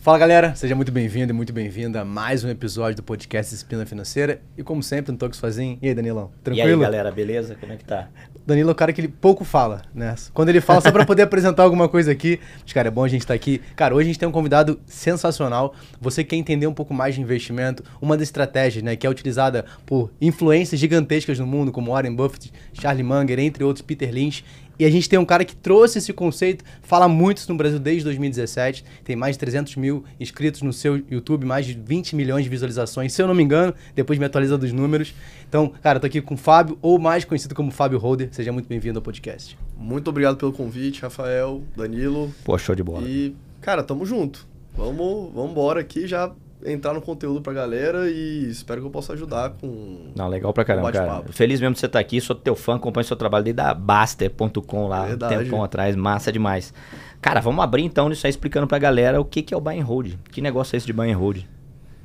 Fala galera, seja muito bem-vindo e muito bem-vinda a mais um episódio do podcast Espina Financeira. E como sempre, tô Tox sozinho. E aí, Danilão? Tranquilo? E aí, galera, beleza? Como é que tá? Danilo é o cara que ele pouco fala, né? Quando ele fala, só para poder apresentar alguma coisa aqui. Mas, cara, é bom a gente estar tá aqui. Cara, hoje a gente tem um convidado sensacional. Você quer entender um pouco mais de investimento, uma das estratégias, né, que é utilizada por influências gigantescas no mundo, como Warren Buffett, Charlie Munger, entre outros, Peter Lynch e a gente tem um cara que trouxe esse conceito, fala muito no Brasil desde 2017, tem mais de 300 mil inscritos no seu YouTube, mais de 20 milhões de visualizações, se eu não me engano, depois me atualiza dos números. Então, cara, eu tô aqui com o Fábio, ou mais conhecido como Fábio Holder, seja muito bem-vindo ao podcast. Muito obrigado pelo convite, Rafael, Danilo. Pô, show de bola. E, cara, tamo junto. Vamos, vamos embora aqui já entrar no conteúdo pra galera e espero que eu possa ajudar com. Não, legal pra caramba, cara. Feliz mesmo de você estar tá aqui, sou teu fã, acompanho seu trabalho desde a Baster.com lá, um tempão atrás, massa demais. Cara, vamos abrir então nisso aí explicando pra galera o que, que é o buy and hold. Que negócio é esse de buy and hold?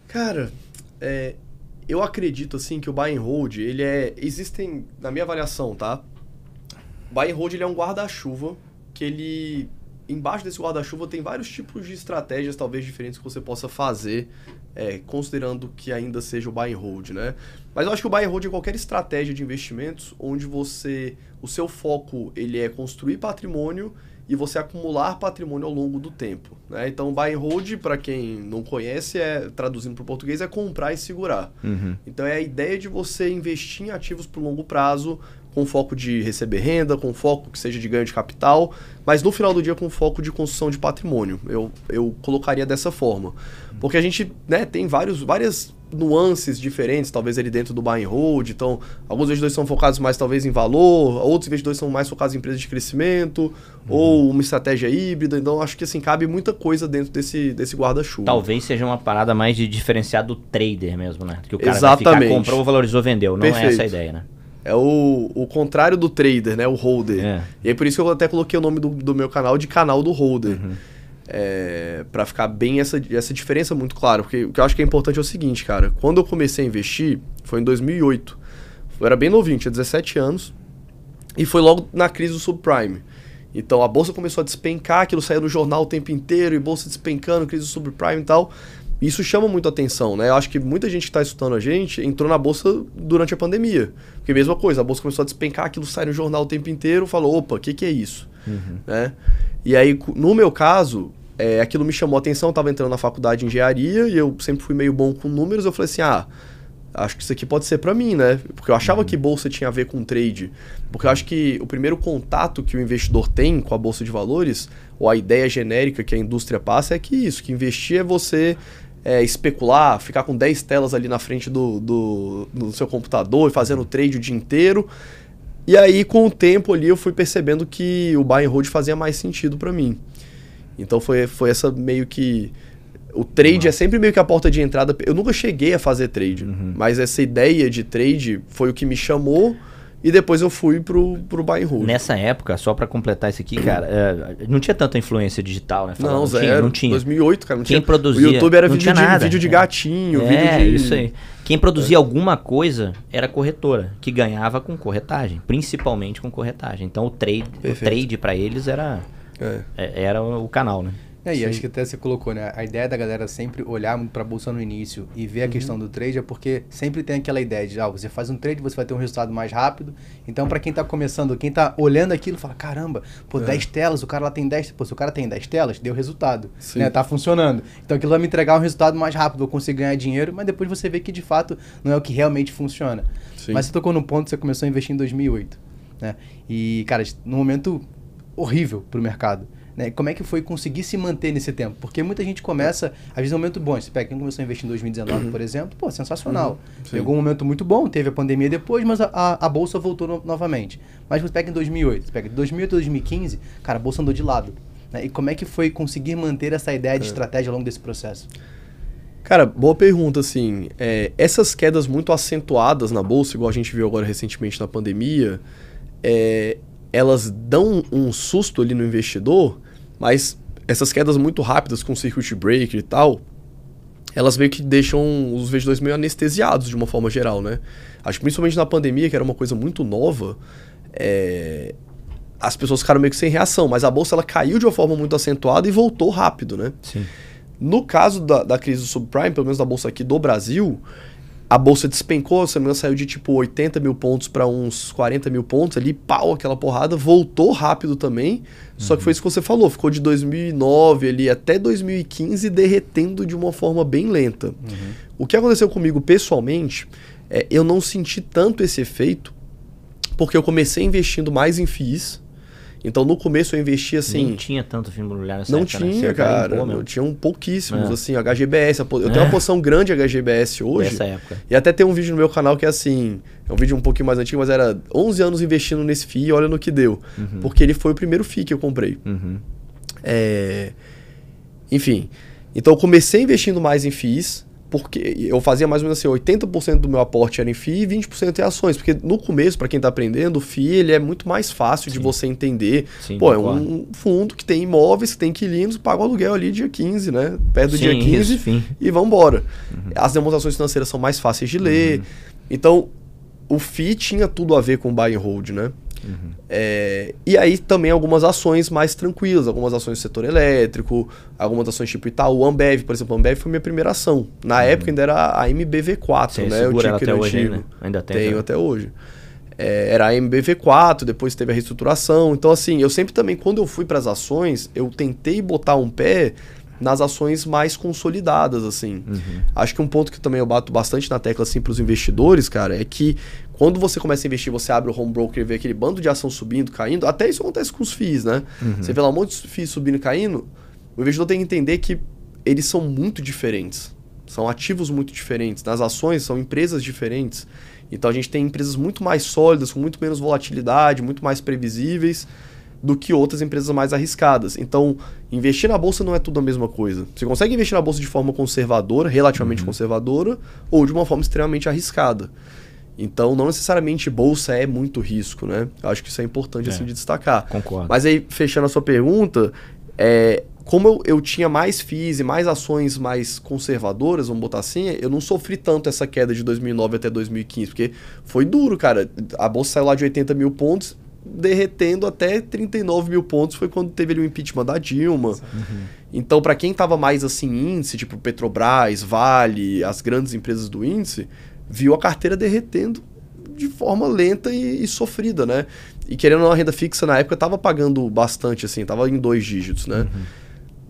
Cara, é, eu acredito assim que o buy and hold, ele é. Existem, na minha avaliação, tá? O buy and hold ele é um guarda-chuva que ele embaixo desse guarda-chuva tem vários tipos de estratégias, talvez diferentes, que você possa fazer, é, considerando que ainda seja o buy and hold, né? Mas eu acho que o buy and hold é qualquer estratégia de investimentos onde você, o seu foco, ele é construir patrimônio e você acumular patrimônio ao longo do tempo. Né? Então, buy and hold, para quem não conhece, é traduzindo para o português, é comprar e segurar. Uhum. Então, é a ideia de você investir em ativos para o longo prazo, com foco de receber renda, com foco que seja de ganho de capital, mas no final do dia com foco de construção de patrimônio. Eu, eu colocaria dessa forma. Porque a gente né, tem vários, várias nuances diferentes, talvez ele dentro do buy and hold, então alguns investidores são focados mais talvez em valor, outros investidores são mais focados em empresas de crescimento uhum. ou uma estratégia híbrida, então acho que assim cabe muita coisa dentro desse, desse guarda-chuva. Talvez seja uma parada mais de diferenciar do trader mesmo, né? Que o cara Exatamente. vai ficar, comprou, valorizou, vendeu, não Perfeito. é essa a ideia, né? É o, o contrário do trader, né? O holder. É. E é por isso que eu até coloquei o nome do, do meu canal de canal do holder. Uhum. É, para ficar bem essa, essa diferença muito clara. Porque o que eu acho que é importante é o seguinte, cara. Quando eu comecei a investir, foi em 2008. Eu era bem novinho, tinha 17 anos. E foi logo na crise do subprime. Então a bolsa começou a despencar, aquilo saiu no jornal o tempo inteiro, e bolsa despencando, crise do subprime e tal. Isso chama muito atenção, né? Eu acho que muita gente que está escutando a gente entrou na bolsa durante a pandemia. Porque mesma coisa, a bolsa começou a despencar, aquilo sai no jornal o tempo inteiro, falou, opa, o que, que é isso? Uhum. Né? E aí, no meu caso, é, aquilo me chamou a atenção, eu estava entrando na faculdade de engenharia e eu sempre fui meio bom com números, eu falei assim, ah, acho que isso aqui pode ser para mim, né? Porque eu achava uhum. que bolsa tinha a ver com trade. Porque eu acho que o primeiro contato que o investidor tem com a bolsa de valores, ou a ideia genérica que a indústria passa, é que isso, que investir é você é, especular, ficar com 10 telas ali na frente do, do, do seu computador e fazendo trade o dia inteiro. E aí, com o tempo ali, eu fui percebendo que o buy and hold fazia mais sentido para mim. Então, foi, foi essa meio que... O trade é uhum. é sempre meio que a porta de entrada. Eu nunca cheguei a fazer trade, uhum. mas essa ideia de trade foi o que me chamou e depois eu fui pro, pro Bairro Nessa época, só para completar isso aqui, cara, é, não tinha tanta influência digital, né? Falando, não, não zero. Tinha, não tinha. 2008, cara, não Quem tinha. produzia... O YouTube era vídeo, nada. De, vídeo de é. gatinho, é, vídeo de... isso aí. Quem produzia é. alguma coisa era corretora, que ganhava com corretagem, principalmente com corretagem. Então o trade, o trade para eles era... É. é. Era o canal, né? É, e Sim. acho que até você colocou, né? A ideia da galera sempre olhar para a bolsa no início e ver a uhum. questão do trade é porque sempre tem aquela ideia de, ah, você faz um trade, você vai ter um resultado mais rápido. Então, para quem está começando, quem está olhando aquilo, fala, caramba, pô, 10 é. telas, o cara lá tem 10, pô, se o cara tem 10 telas, deu resultado, Sim. né? Tá funcionando. Então, aquilo vai me entregar um resultado mais rápido, eu consigo ganhar dinheiro, mas depois você vê que, de fato, não é o que realmente funciona. Sim. Mas você tocou no ponto você começou a investir em 2008, né? E, cara, num momento horrível para o mercado. Né? Como é que foi conseguir se manter nesse tempo? Porque muita gente começa, às vezes, é um momento bom. Você pega quem começou a investir em 2019, por exemplo, pô, sensacional. Uhum, Pegou um momento muito bom, teve a pandemia depois, mas a, a, a bolsa voltou no, novamente. Mas você pega em 2008, você pega de 2008 a 2015, cara, a bolsa andou de lado. Né? E como é que foi conseguir manter essa ideia de é. estratégia ao longo desse processo? Cara, boa pergunta, assim. É, essas quedas muito acentuadas na bolsa, igual a gente viu agora recentemente na pandemia, é, elas dão um susto ali no investidor mas essas quedas muito rápidas com circuit breaker e tal, elas meio que deixam os V2 meio anestesiados de uma forma geral, né? Acho que principalmente na pandemia, que era uma coisa muito nova, é... as pessoas ficaram meio que sem reação, mas a bolsa ela caiu de uma forma muito acentuada e voltou rápido, né? Sim. No caso da, da crise do subprime, pelo menos da bolsa aqui do Brasil, a bolsa despencou, se não saiu de tipo 80 mil pontos para uns 40 mil pontos ali, pau, aquela porrada, voltou rápido também, uhum. só que foi isso que você falou, ficou de 2009 ali até 2015 derretendo de uma forma bem lenta. Uhum. O que aconteceu comigo pessoalmente, é, eu não senti tanto esse efeito, porque eu comecei investindo mais em FIIs, então no começo eu investi assim. Não tinha tanto filme imobiliário nessa Não né? tinha, né? cara. Carimbou, tinha um pouquíssimos, é. assim, HGBS. Eu tenho é. uma posição grande HGBS hoje. Nessa época. E até tem um vídeo no meu canal que é assim. É um vídeo um pouquinho mais antigo, mas era 11 anos investindo nesse FII e olha no que deu. Uhum. Porque ele foi o primeiro FII que eu comprei. Uhum. É... Enfim. Então eu comecei investindo mais em FIIs porque eu fazia mais ou menos assim, 80% do meu aporte era em FII e 20% em ações, porque no começo, para quem está aprendendo, o FII ele é muito mais fácil Sim. de você entender. Sim, Pô, é um fundo que tem imóveis, que tem inquilinos, paga o aluguel ali dia 15, né? Perto do Sim, dia 15 isso, e vambora. Uhum. As demonstrações financeiras são mais fáceis de ler. Uhum. Então, o FII tinha tudo a ver com buy and hold, né? Uhum. É, e aí também algumas ações mais tranquilas, algumas ações do setor elétrico, algumas ações tipo Itaú, Ambev, por exemplo, Ambev foi minha primeira ação. Na uhum. época ainda era a MBV4, Sim, né? Eu tinha até hoje, né? Ainda tem. Tenho né? até hoje. É, era a MBV4, depois teve a reestruturação. Então, assim, eu sempre também, quando eu fui para as ações, eu tentei botar um pé nas ações mais consolidadas, assim. Uhum. Acho que um ponto que também eu bato bastante na tecla, assim, para os investidores, cara, é que quando você começa a investir, você abre o home broker e vê aquele bando de ação subindo, caindo. Até isso acontece com os FIIs, né? Uhum. Você vê lá um monte de FIIs subindo e caindo. O investidor tem que entender que eles são muito diferentes. São ativos muito diferentes. Nas ações, são empresas diferentes. Então a gente tem empresas muito mais sólidas, com muito menos volatilidade, muito mais previsíveis do que outras empresas mais arriscadas. Então, investir na bolsa não é tudo a mesma coisa. Você consegue investir na bolsa de forma conservadora, relativamente uhum. conservadora, ou de uma forma extremamente arriscada. Então, não necessariamente bolsa é muito risco, né? Eu acho que isso é importante assim, é, assim de destacar. Concordo. Mas aí, fechando a sua pergunta, é, como eu, eu tinha mais FIIs e mais ações mais conservadoras, vamos botar assim, eu não sofri tanto essa queda de 2009 até 2015, porque foi duro, cara. A bolsa saiu lá de 80 mil pontos, derretendo até 39 mil pontos, foi quando teve ali o impeachment da Dilma. Uhum. Então, para quem estava mais assim, índice, tipo Petrobras, Vale, as grandes empresas do índice, viu a carteira derretendo de forma lenta e, e sofrida, né? E querendo uma renda fixa na época, tava pagando bastante, assim, tava em dois dígitos, né? Uhum.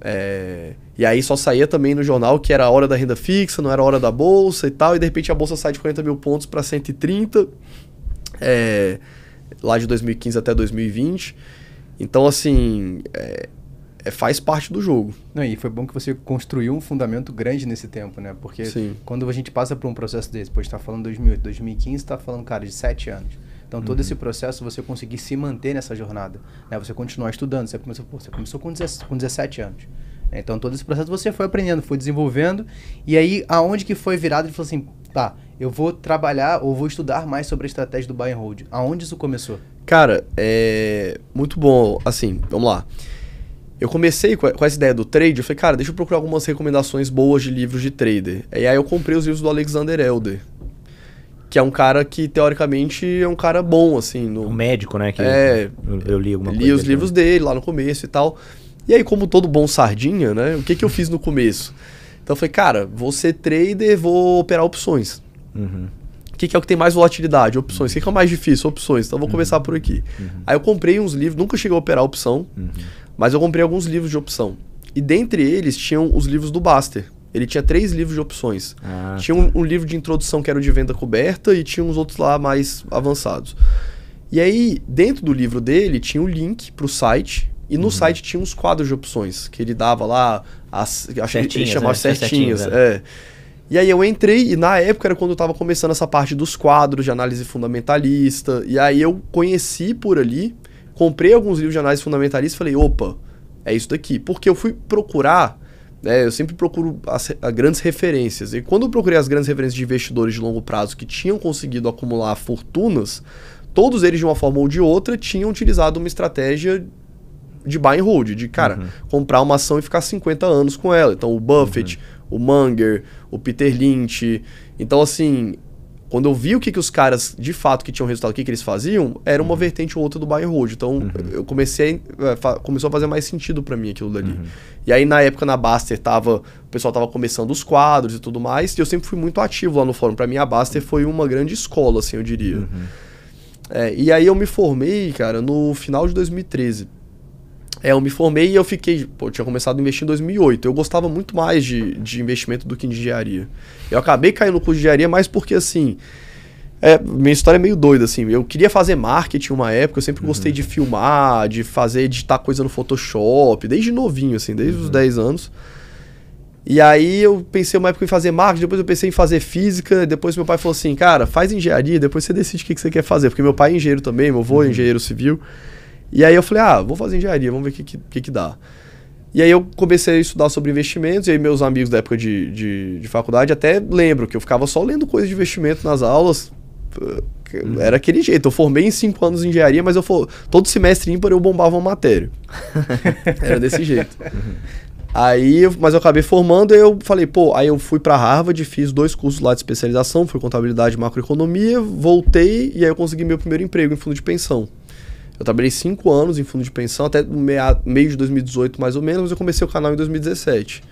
É... E aí só saía também no jornal que era a hora da renda fixa, não era a hora da bolsa e tal, e de repente a bolsa sai de 40 mil pontos para 130, é... lá de 2015 até 2020. Então, assim, é é, faz parte do jogo. Não, e foi bom que você construiu um fundamento grande nesse tempo, né? Porque Sim. quando a gente passa por um processo desse, depois está falando 2008, 2015, está falando, cara, de sete anos. Então, todo uhum. esse processo, você conseguir se manter nessa jornada, né? Você continuar estudando, você começou, pô, você começou com, 17, com 17 anos. Né? Então, todo esse processo você foi aprendendo, foi desenvolvendo, e aí, aonde que foi virado, ele falou assim, tá, eu vou trabalhar ou vou estudar mais sobre a estratégia do buy and hold. Aonde isso começou? Cara, é muito bom, assim, vamos lá. Eu comecei com, essa ideia do trade, eu falei, cara, deixa eu procurar algumas recomendações boas de livros de trader. E aí eu comprei os livros do Alexander Elder, que é um cara que, teoricamente, é um cara bom, assim. No... Um médico, né? Que é, eu li alguma li coisa. Li os dele, livros dele lá no começo e tal. E aí, como todo bom sardinha, né? O que, que eu fiz no começo? Então eu falei, cara, vou ser trader, vou operar opções. Uhum. O que, que, é o que tem mais volatilidade? Opções. O que, que, é o mais difícil? Opções. Então vou uhum. começar por aqui. Uhum. Aí eu comprei uns livros, nunca cheguei a operar opção. Uhum. Mas eu comprei alguns livros de opção. E dentre eles tinham os livros do Baster. Ele tinha três livros de opções. Ah, tinha um, tá. um, livro de introdução que era o de venda coberta e tinha uns outros lá mais avançados. E aí, dentro do livro dele, tinha o um link para o site. E no uhum. site tinha uns quadros de opções que ele dava lá, as, acho que ele chamava né? certinhas. certinhas é. é. E aí eu entrei, e na época era quando eu estava começando essa parte dos quadros de análise fundamentalista. E aí eu conheci por ali comprei alguns livros de análise fundamentalista e falei, opa, é isso daqui. Porque eu fui procurar, né, eu sempre procuro as, as grandes referências. E quando eu procurei as grandes referências de investidores de longo prazo que tinham conseguido acumular fortunas, todos eles, de uma forma ou de outra, tinham utilizado uma estratégia de buy and hold, de, cara, uhum. comprar uma ação e ficar 50 anos com ela. Então, o Buffett, uhum. o Munger, o Peter Lynch. Então, assim, quando eu vi o que, que os caras, de fato, que tinham resultado, o que, que eles faziam, era uma uhum. vertente ou outra do buy and hold. Então, uhum. eu comecei eh, começou a fazer mais sentido para mim aquilo dali. Uhum. E aí, na época, na Baster, tava, o pessoal tava começando os quadros e tudo mais, e eu sempre fui muito ativo lá no fórum. Para mim, a Baster uhum. foi uma grande escola, assim, eu diria. Uhum. É, e aí, eu me formei, cara, no final de 2013. É, eu me formei e eu fiquei. Pô, eu tinha começado a investir em 2008. Eu gostava muito mais de, de investimento do que de engenharia. Eu acabei caindo no curso de engenharia mais porque, assim. É, minha história é meio doida, assim. Eu queria fazer marketing uma época, eu sempre uhum. gostei de filmar, de fazer, editar coisa no Photoshop, desde novinho, assim, desde uhum. os 10 anos. E aí eu pensei uma época em fazer marketing, depois eu pensei em fazer física, depois meu pai falou assim, cara, faz engenharia, depois você decide o que, que você quer fazer, porque meu pai é engenheiro também, meu avô é uhum. engenheiro civil. E aí eu falei, ah, vou fazer engenharia, vamos ver o que, que, que, dá. E aí eu comecei a estudar sobre investimentos, e aí meus amigos da época de, de, de faculdade até lembro que eu ficava só lendo coisas de investimento nas aulas. Uhum. Era aquele jeito. Eu formei em cinco anos de engenharia, mas eu for... todo semestre ímpar eu bombava uma matéria. Era desse jeito. Aí, mas eu acabei formando e eu falei, pô, aí eu fui para Harvard, fiz dois cursos lá de especialização, foi contabilidade e macroeconomia, voltei e aí eu consegui meu primeiro emprego em fundo de pensão. Eu trabalhei cinco anos em fundo de pensão, até meia, meio de 2018 mais ou menos, mas eu comecei o canal em 2017.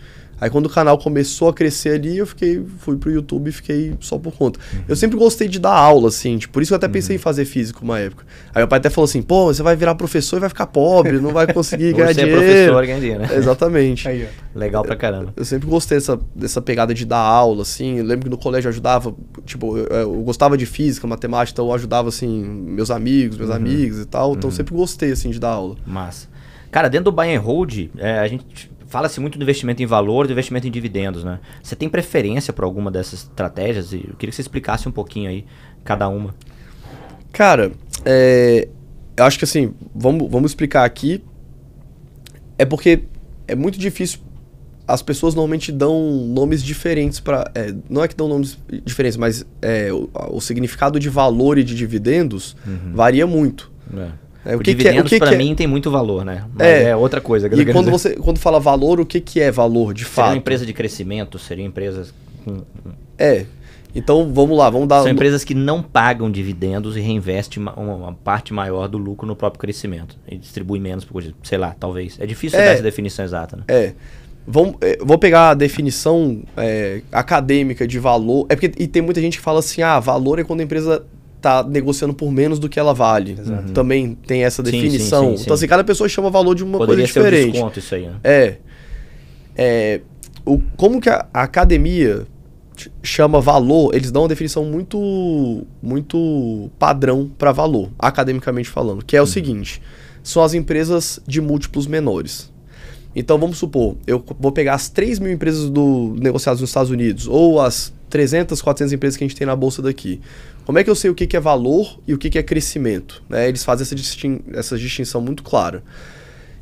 Aí quando o canal começou a crescer ali, eu fiquei, fui pro YouTube e fiquei só por conta. Uhum. Eu sempre gostei de dar aula, assim, tipo, por isso que eu até pensei uhum. em fazer físico uma época. Aí meu pai até falou assim, pô, você vai virar professor e vai ficar pobre, não vai conseguir ganhar dinheiro. Você é professor, ganha dinheiro, né? Exatamente. Aí, Legal pra caramba. Eu, eu, sempre gostei dessa, dessa pegada de dar aula, assim, eu lembro que no colégio eu ajudava, tipo, eu, eu gostava de física, matemática, então eu ajudava, assim, meus amigos, meus uhum. amigos e tal, então eu uhum. sempre gostei, assim, de dar aula. Massa. Cara, dentro do buy and hold, é, a gente fala-se muito do investimento em valor, do investimento em dividendos, né? Você tem preferência para alguma dessas estratégias? Eu queria que você explicasse um pouquinho aí cada uma. Cara, é, eu acho que assim, vamos, vamos explicar aqui. É porque é muito difícil. As pessoas normalmente dão nomes diferentes para. É, não é que dão nomes diferentes, mas é, o, o, significado de valor e de dividendos uhum. varia muito. É. É, o tipo, que é- dividendos, que é, para mim, tem muito valor, né? Mas é, é outra coisa. Que e quando dizer. você quando fala valor, o que, que é valor, de seria fato? Seria uma empresa de crescimento, seria empresas... É, então vamos lá, vamos dar... São empresas que não pagam dividendos e reinvestem uma, parte maior do lucro no próprio crescimento. E distribui menos, porque, sei lá, talvez. É difícil é, dar essa definição exata, né? É. é. vou pegar a definição é, acadêmica de valor. É porque e tem muita gente que fala assim: ah, valor é quando a empresa tá negociando por menos do que ela vale. Exato. Uhum. Também tem essa definição. Sim, então, sim, sim, então, assim, cada pessoa chama valor de uma Poderia coisa diferente. Ser desconto isso aí, né? É. é o, como que a, a academia chama valor, eles dão uma definição muito muito padrão para valor, academicamente falando, que é o uhum. seguinte: são as empresas de múltiplos menores. Então vamos supor, eu vou pegar as 3 mil empresas do negociadas nos Estados Unidos ou as 300, 400 empresas que a gente tem na bolsa daqui. Como é que eu sei o que, que é valor e o que, que é crescimento? Né? Eles fazem essa, distin essa distinção muito clara.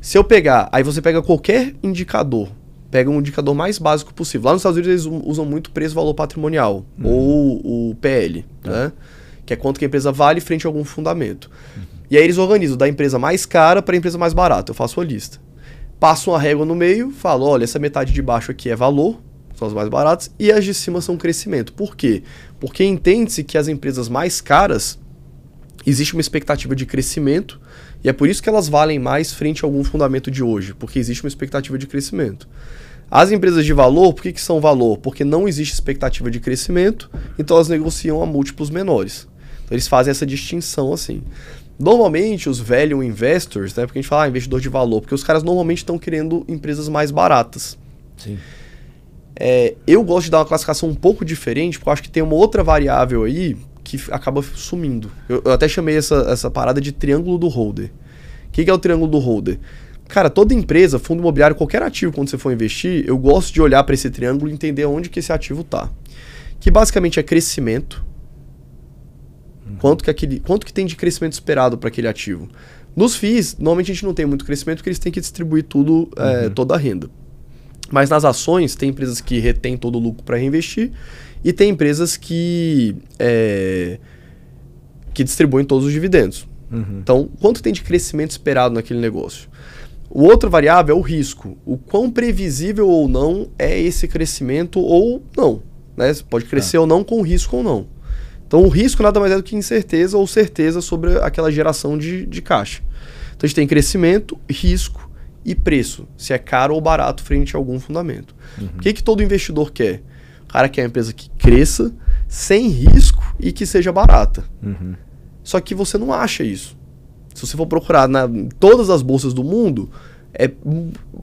Se eu pegar, aí você pega qualquer indicador, pega um indicador mais básico possível. Lá nos Estados Unidos eles usam muito preço-valor patrimonial, uhum. ou o PL, uhum. Tá. né? que é quanto que a empresa vale frente a algum fundamento. Uhum. E aí eles organizam da empresa mais cara para a empresa mais barata. Eu faço uma lista passa uma régua no meio, fala, olha, essa metade de baixo aqui é valor, são as mais baratas, e as de cima são crescimento. Por quê? Porque entende-se que as empresas mais caras existe uma expectativa de crescimento e é por isso que elas valem mais frente a algum fundamento de hoje, porque existe uma expectativa de crescimento. As empresas de valor, por que, que são valor? Porque não existe expectativa de crescimento, então elas negociam a múltiplos menores. Então eles fazem essa distinção assim. Normalmente os value investors, né, porque a gente fala ah, investidor de valor, porque os caras normalmente estão querendo empresas mais baratas. Sim. É, eu gosto de dar uma classificação um pouco diferente, porque eu acho que tem uma outra variável aí que acaba sumindo. Eu, eu até chamei essa, essa parada de triângulo do holder. O que, que é o triângulo do holder? Cara, toda empresa, fundo imobiliário, qualquer ativo, quando você for investir, eu gosto de olhar para esse triângulo e entender onde que esse ativo tá. Que basicamente é crescimento, Quanto, que aquele, quanto que tem de crescimento esperado para aquele ativo? Nos FIIs, normalmente a gente não tem muito crescimento porque eles têm que distribuir tudo, é, uhum. é, toda a renda. Mas nas ações, tem empresas que retêm todo o lucro para reinvestir e tem empresas que, é, que distribuem todos os dividendos. Uhum. Então, quanto tem de crescimento esperado naquele negócio? O outro variável é o risco. O quão previsível ou não é esse crescimento ou não. Né? Você pode crescer tá. ou não com risco ou não. Então o risco nada mais é do que incerteza ou certeza sobre aquela geração de, de caixa. Então a gente tem crescimento, risco e preço, se é caro ou barato frente a algum fundamento. Uhum. O que, que todo investidor quer? O cara quer uma empresa que cresça, sem risco e que seja barata. Uhum. Só que você não acha isso. Se você for procurar na, em todas as bolsas do mundo, é,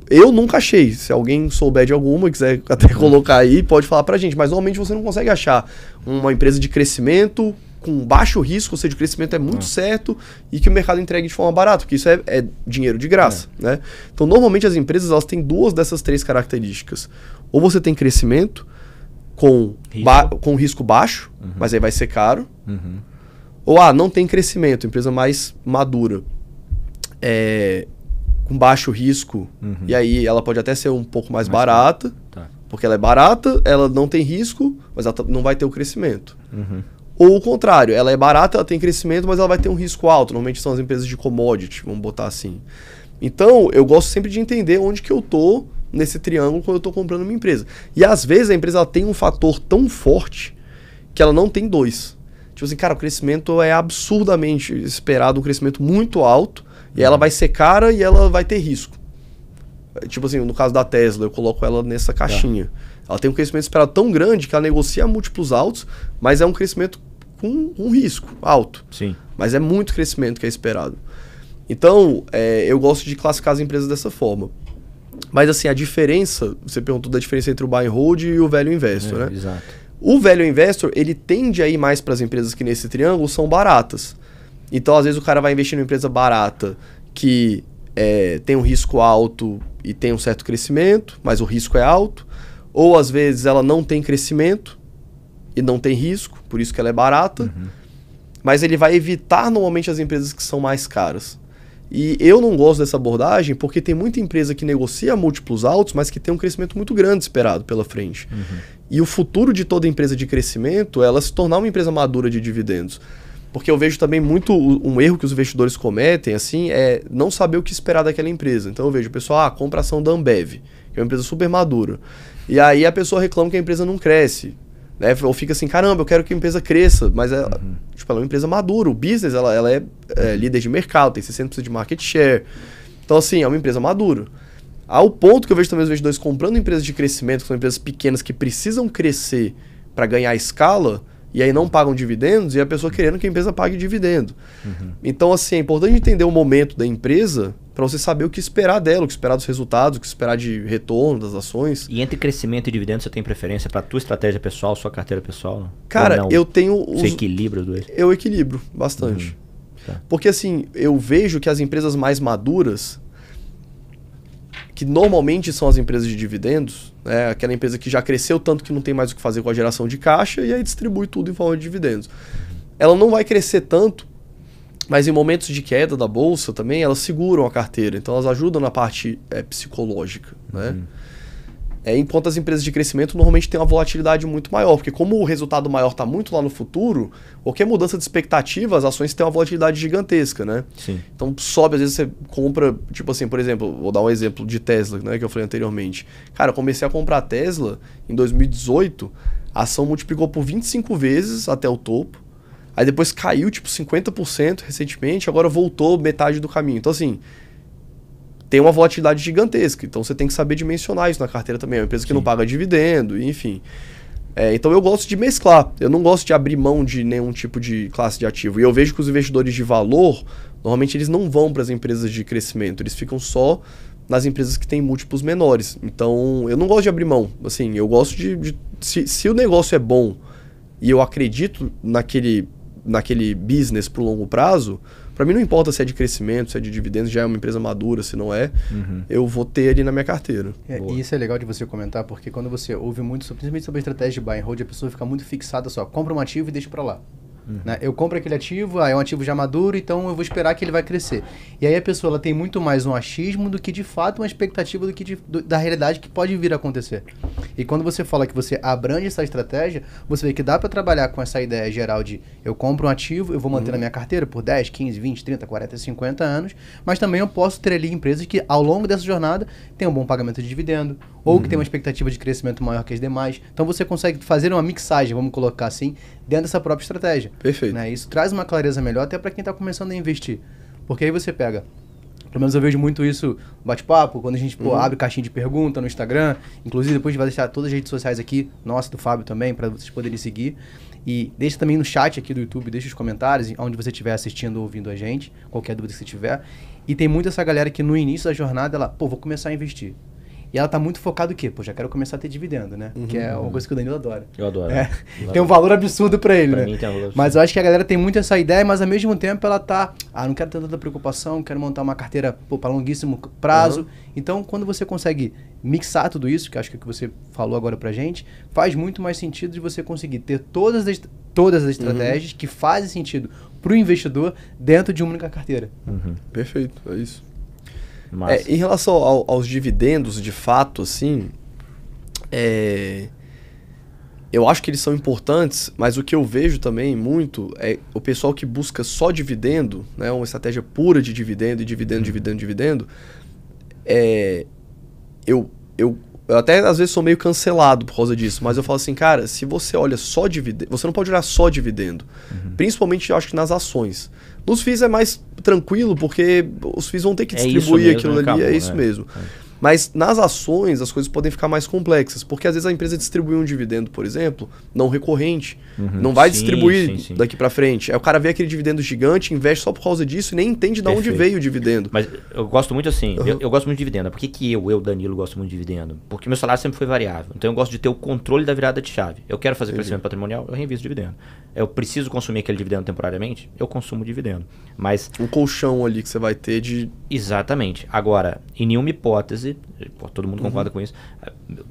eu nunca achei. Se alguém souber de alguma, quiser até colocar aí, pode falar pra gente. Mas normalmente você não consegue achar uma empresa de crescimento com baixo risco, ou seja, o crescimento é muito é. certo e que o mercado entregue de forma barata, porque isso é, é dinheiro de graça. É. Né? Então, normalmente as empresas elas têm duas dessas três características. Ou você tem crescimento com risco, com risco baixo, uhum. mas aí vai ser caro. Uhum. Ou, ah, não tem crescimento, empresa mais madura. É, com baixo risco. Uhum. E aí ela pode até ser um pouco mais, mais barata, tá. porque ela é barata, ela não tem risco, mas ela tá, não vai ter o crescimento. Uhum. Ou o contrário, ela é barata, ela tem crescimento, mas ela vai ter um risco alto. Normalmente são as empresas de commodity, vamos botar assim. Então, eu gosto sempre de entender onde que eu tô nesse triângulo quando eu estou comprando uma empresa. E às vezes a empresa tem um fator tão forte que ela não tem dois. Tipo assim, cara, o crescimento é absurdamente esperado, um crescimento muito alto, e ela vai ser cara e ela vai ter risco. É, tipo assim, no caso da Tesla, eu coloco ela nessa tá. caixinha. É. Ela tem um crescimento esperado tão grande que ela negocia múltiplos altos, mas é um crescimento com um risco alto. Sim. Mas é muito crescimento que é esperado. Então, é, eu gosto de classificar as empresas dessa forma. Mas assim, a diferença, você perguntou da diferença entre o buy and hold e o velho investor, é, né? Exato. O velho investor, ele tende a ir mais para as empresas que nesse triângulo são baratas. Então, às vezes, o cara vai investir numa empresa barata que é, tem um risco alto e tem um certo crescimento, mas o risco é alto. Ou, às vezes, ela não tem crescimento e não tem risco, por isso que ela é barata. Uhum. Mas ele vai evitar, normalmente, as empresas que são mais caras. E eu não gosto dessa abordagem porque tem muita empresa que negocia múltiplos altos, mas que tem um crescimento muito grande esperado pela frente. Uhum. E o futuro de toda empresa de crescimento é ela se tornar uma empresa madura de dividendos. Porque eu vejo também muito um erro que os investidores cometem, assim, é não saber o que esperar daquela empresa. Então eu vejo o pessoal, ah, compra ação da Ambev, que é uma empresa super madura. E aí a pessoa reclama que a empresa não cresce. Né? Ou fica assim, caramba, eu quero que a empresa cresça, mas ela, é, uhum. tipo, ela é uma empresa madura, o business ela, ela é, é uhum. líder de mercado, tem 60% de market share. Então, assim, é uma empresa madura. Ao ponto que eu vejo também os investidores comprando empresas de crescimento, que são empresas pequenas que precisam crescer para ganhar escala, e aí não pagam dividendos e a pessoa querendo que a empresa pague dividendo. Uhum. Então, assim, é importante entender o momento da empresa para você saber o que esperar dela, o que esperar dos resultados, o que esperar de retorno das ações. E entre crescimento e dividendos, você tem preferência para a tua estratégia pessoal, sua carteira pessoal? Cara, eu tenho... Os... Você equilibra e dois? Eu equilibro bastante. Uhum. Tá. Porque, assim, eu vejo que as empresas mais maduras que normalmente são as empresas de dividendos, né? aquela empresa que já cresceu tanto que não tem mais o que fazer com a geração de caixa e aí distribui tudo em forma de dividendos. Ela não vai crescer tanto, mas em momentos de queda da bolsa também, elas seguram a carteira, então elas ajudam na parte é, psicológica. Né? Uhum. É, enquanto as empresas de crescimento normalmente têm uma volatilidade muito maior, porque como o resultado maior está muito lá no futuro, qualquer mudança de expectativa, as ações têm uma volatilidade gigantesca, né? Sim. Então sobe, às vezes você compra, tipo assim, por exemplo, vou dar um exemplo de Tesla, né, que eu falei anteriormente. Cara, eu comecei a comprar Tesla em 2018, a ação multiplicou por 25 vezes até o topo, aí depois caiu tipo 50% recentemente, agora voltou metade do caminho. Então assim, tem uma volatilidade gigantesca. Então você tem que saber dimensionar isso na carteira também. É uma empresa que Sim. não paga dividendo, enfim. É, então eu gosto de mesclar. Eu não gosto de abrir mão de nenhum tipo de classe de ativo. E eu vejo que os investidores de valor, normalmente eles não vão para as empresas de crescimento, eles ficam só nas empresas que têm múltiplos menores. Então eu não gosto de abrir mão. Assim, eu gosto de. de se, se o negócio é bom e eu acredito naquele, naquele business para o longo prazo para mim não importa se é de crescimento, se é de dividendos, já é uma empresa madura, se não é, uhum. eu vou ter ali na minha carteira. É, e isso é legal de você comentar, porque quando você ouve muito, principalmente sobre a estratégia de buy and hold, a pessoa fica muito fixada só, compra um ativo e deixa para lá. Uhum. Né? Eu compro aquele ativo, aí é um ativo já maduro, então eu vou esperar que ele vai crescer. E aí a pessoa ela tem muito mais um achismo do que de fato uma expectativa do que de, do, da realidade que pode vir a acontecer. E quando você fala que você abrange essa estratégia, você vê que dá para trabalhar com essa ideia geral de eu compro um ativo, eu vou manter uhum. na minha carteira por 10, 15, 20, 30, 40, 50 anos, mas também eu posso ter ali empresas que ao longo dessa jornada tem um bom pagamento de dividendo ou uhum. que tem uma expectativa de crescimento maior que as demais. Então você consegue fazer uma mixagem, vamos colocar assim, dentro dessa própria estratégia. Perfeito. Né? Isso traz uma clareza melhor até para quem está começando a investir. Porque aí você pega. Pelo menos eu vejo muito isso no bate-papo, quando a gente pô, uhum. abre caixinha de pergunta no Instagram. Inclusive, depois a gente vai deixar todas as redes sociais aqui, nossa, do Fábio também, para vocês poderem seguir. E deixa também no chat aqui do YouTube, deixa os comentários, onde você estiver assistindo ou ouvindo a gente, qualquer dúvida que você tiver. E tem muita essa galera que no início da jornada, ela, pô, vou começar a investir. E ela tá muito focada o quê? Pô, já quero começar a ter dividendo, né? Uhum, que é uma coisa que o Danilo adora. Eu adoro. É. Eu tem um valor absurdo para ele, pra né? Mim tem um valor mas eu acho que a galera tem muito essa ideia, mas ao mesmo tempo ela tá, ah, não quero ter tanta preocupação, quero montar uma carteira para longuíssimo prazo. Uhum. Então, quando você consegue mixar tudo isso, que acho que é o que você falou agora pra gente, faz muito mais sentido de você conseguir ter todas as todas as uhum. estratégias uhum. que fazem sentido para o investidor dentro de uma única carteira. Uhum. Perfeito, é isso. Mas... É, em relação ao, aos dividendos, de fato, assim, é... eu acho que eles são importantes, mas o que eu vejo também muito é o pessoal que busca só dividendo, né, uma estratégia pura de dividendo, e dividendo, uhum. dividendo, dividendo, é... eu, eu, eu até às vezes sou meio cancelado por causa disso, mas eu falo assim, cara, se você olha só dividendo, você não pode olhar só dividendo, uhum. principalmente eu acho que nas ações. Nos FIIs é mais tranquilo, porque os FIIs vão ter que é distribuir é mesmo, aquilo é ali, é, acabou, é isso né? mesmo. É. Mas nas ações as coisas podem ficar mais complexas, porque às vezes a empresa distribui um dividendo, por exemplo, não recorrente, uhum, não vai sim, distribuir sim, sim. daqui para frente. Aí o cara vê aquele dividendo gigante, investe só por causa disso e nem entende de onde veio o dividendo. Mas eu gosto muito assim, uhum. eu, eu, gosto muito de dividendo. Por que, que eu, eu, Danilo, gosto muito de dividendo? Porque meu salário sempre foi variável. Então eu gosto de ter o controle da virada de chave. Eu quero fazer crescimento patrimonial, eu reinvisto dividendo. Eu preciso consumir aquele dividendo temporariamente, eu consumo dividendo. Mas. Um colchão ali que você vai ter de. Exatamente. Agora, em nenhuma hipótese todo mundo concorda uhum. com isso,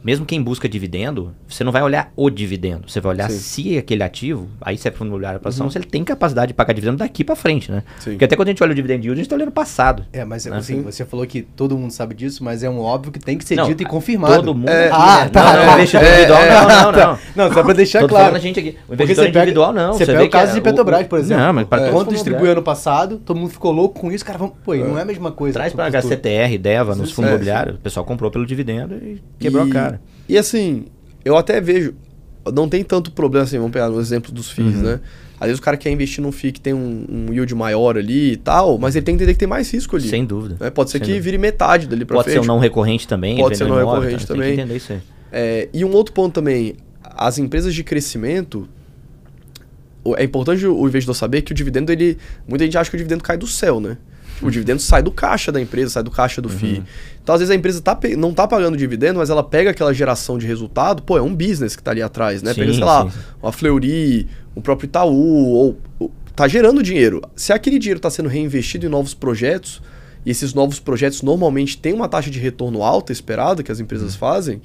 mesmo quem busca dividendo, você não vai olhar o dividendo, você vai olhar Sim. se aquele ativo, aí você é fundo imobiliário para uhum. se ele tem capacidade de pagar dividendo daqui para frente, né? Sim. Porque até quando a gente olha o dividendo yield, a gente está olhando o passado. É, mas né? assim, você falou que todo mundo sabe disso, mas é um óbvio que tem que ser não, dito e confirmado. Todo mundo. É, aqui, ah, né? tá. Não, não, tá. investidor é, individual é, não, não, tá. não. Não, só para deixar Tô claro. a gente aqui. O investidor pega, individual não. Você, você pega o é caso é, de Petrobras, o, por exemplo. Não, mas para é, Quanto é. distribuiu ano passado, todo mundo ficou louco com isso, cara, vamos, pô, não é a mesma coisa. Traz para tipo, HCTR, DEVA, nos fundos imobiliários, o pessoal comprou pelo dividendo e quebrou cara. E assim, eu até vejo, não tem tanto problema assim, vamos pegar o exemplo dos FIIs, uhum. né? Às vezes o cara quer investir num FII que tem um, um, yield maior ali e tal, mas ele tem que entender que tem mais risco ali. Sem dúvida. Né? Pode ser que dúvida. vire metade dali para Pode frente. Pode ser um não recorrente também. Pode ser um não imóvel, recorrente tá? também. Tem que entender isso aí. É, e um outro ponto também, as empresas de crescimento, é importante o investidor saber que o dividendo, ele muita gente acha que o dividendo cai do céu, né? o dividendo sai do caixa da empresa, sai do caixa do uhum. FII. Então, às vezes, a empresa tá, não tá pagando dividendo, mas ela pega aquela geração de resultado, pô, é um business que tá ali atrás, né? Sim, pega, sei sim, lá, a Fleury, o próprio Itaú, ou, tá gerando dinheiro. Se aquele dinheiro está sendo reinvestido em novos projetos, e esses novos projetos normalmente têm uma taxa de retorno alta esperada que as empresas uhum. fazem,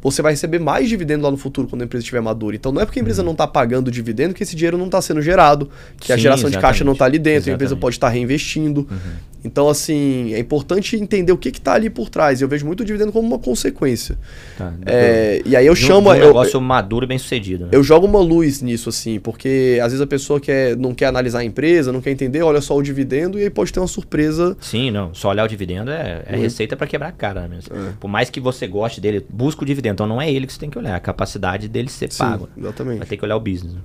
você vai receber mais dividendo lá no futuro quando a empresa estiver madura. Então não é porque a empresa uhum. não está pagando dividendo que esse dinheiro não está sendo gerado, que Sim, a geração de caixa não está ali dentro, exatamente. a empresa pode estar tá reinvestindo. Uhum. Então, assim, é importante entender o que está ali por trás. Eu vejo muito o dividendo como uma consequência. Tá, é, e aí eu chamo. Um negócio eu, maduro bem sucedido. Né? Eu jogo uma luz nisso, assim, porque às vezes a pessoa quer, não quer analisar a empresa, não quer entender, olha só o dividendo e aí pode ter uma surpresa. Sim, não. Só olhar o dividendo é, é uhum. receita para quebrar a cara mesmo. Né? É. Por mais que você goste dele, busca o dividendo. Então não é ele que você tem que olhar, é a capacidade dele ser Sim, pago. Exatamente. Vai ter que olhar o business. Né?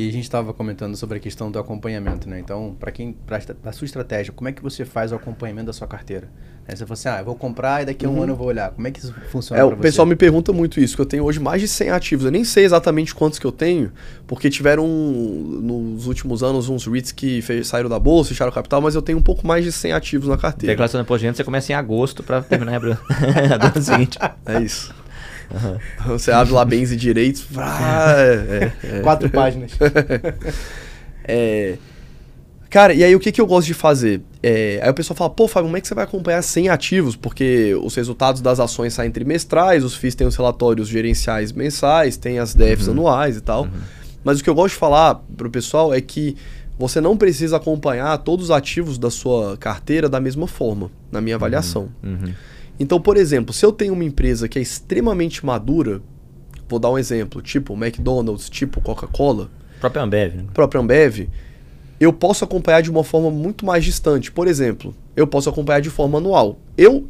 E a gente estava comentando sobre a questão do acompanhamento, né? Então, para quem, para a sua estratégia, como é que você faz o acompanhamento da sua carteira? Aí você fala assim, ah, eu vou comprar e daqui a um uhum. ano eu vou olhar. Como é que isso funciona? É, o você? pessoal me pergunta muito isso, que eu tenho hoje mais de 100 ativos. Eu nem sei exatamente quantos que eu tenho, porque tiveram nos últimos anos uns REITs que saíram da bolsa, fecharam o capital, mas eu tenho um pouco mais de 100 ativos na carteira. Declaração de imposto de renda você começa em agosto para terminar em abril. É isso. Uhum. Você abre lá bens e direitos. Ah, é, é, é, Quatro páginas. É, cara, e aí o que, que eu gosto de fazer? É, aí o pessoal fala, pô, Fábio, como é que você vai acompanhar 100 ativos? Porque os resultados das ações saem trimestrais, os FIIs têm os relatórios gerenciais mensais, tem as DEFs uhum. anuais e tal. Uhum. Mas o que eu gosto de falar pro pessoal é que você não precisa acompanhar todos os ativos da sua carteira da mesma forma, na minha uhum. avaliação. Uhum. Então, por exemplo, se eu tenho uma empresa que é extremamente madura, vou dar um exemplo, tipo McDonald's, tipo Coca-Cola. Própria Ambev. Né? Própria Ambev. Eu posso acompanhar de uma forma muito mais distante. Por exemplo, eu posso acompanhar de forma anual. Eu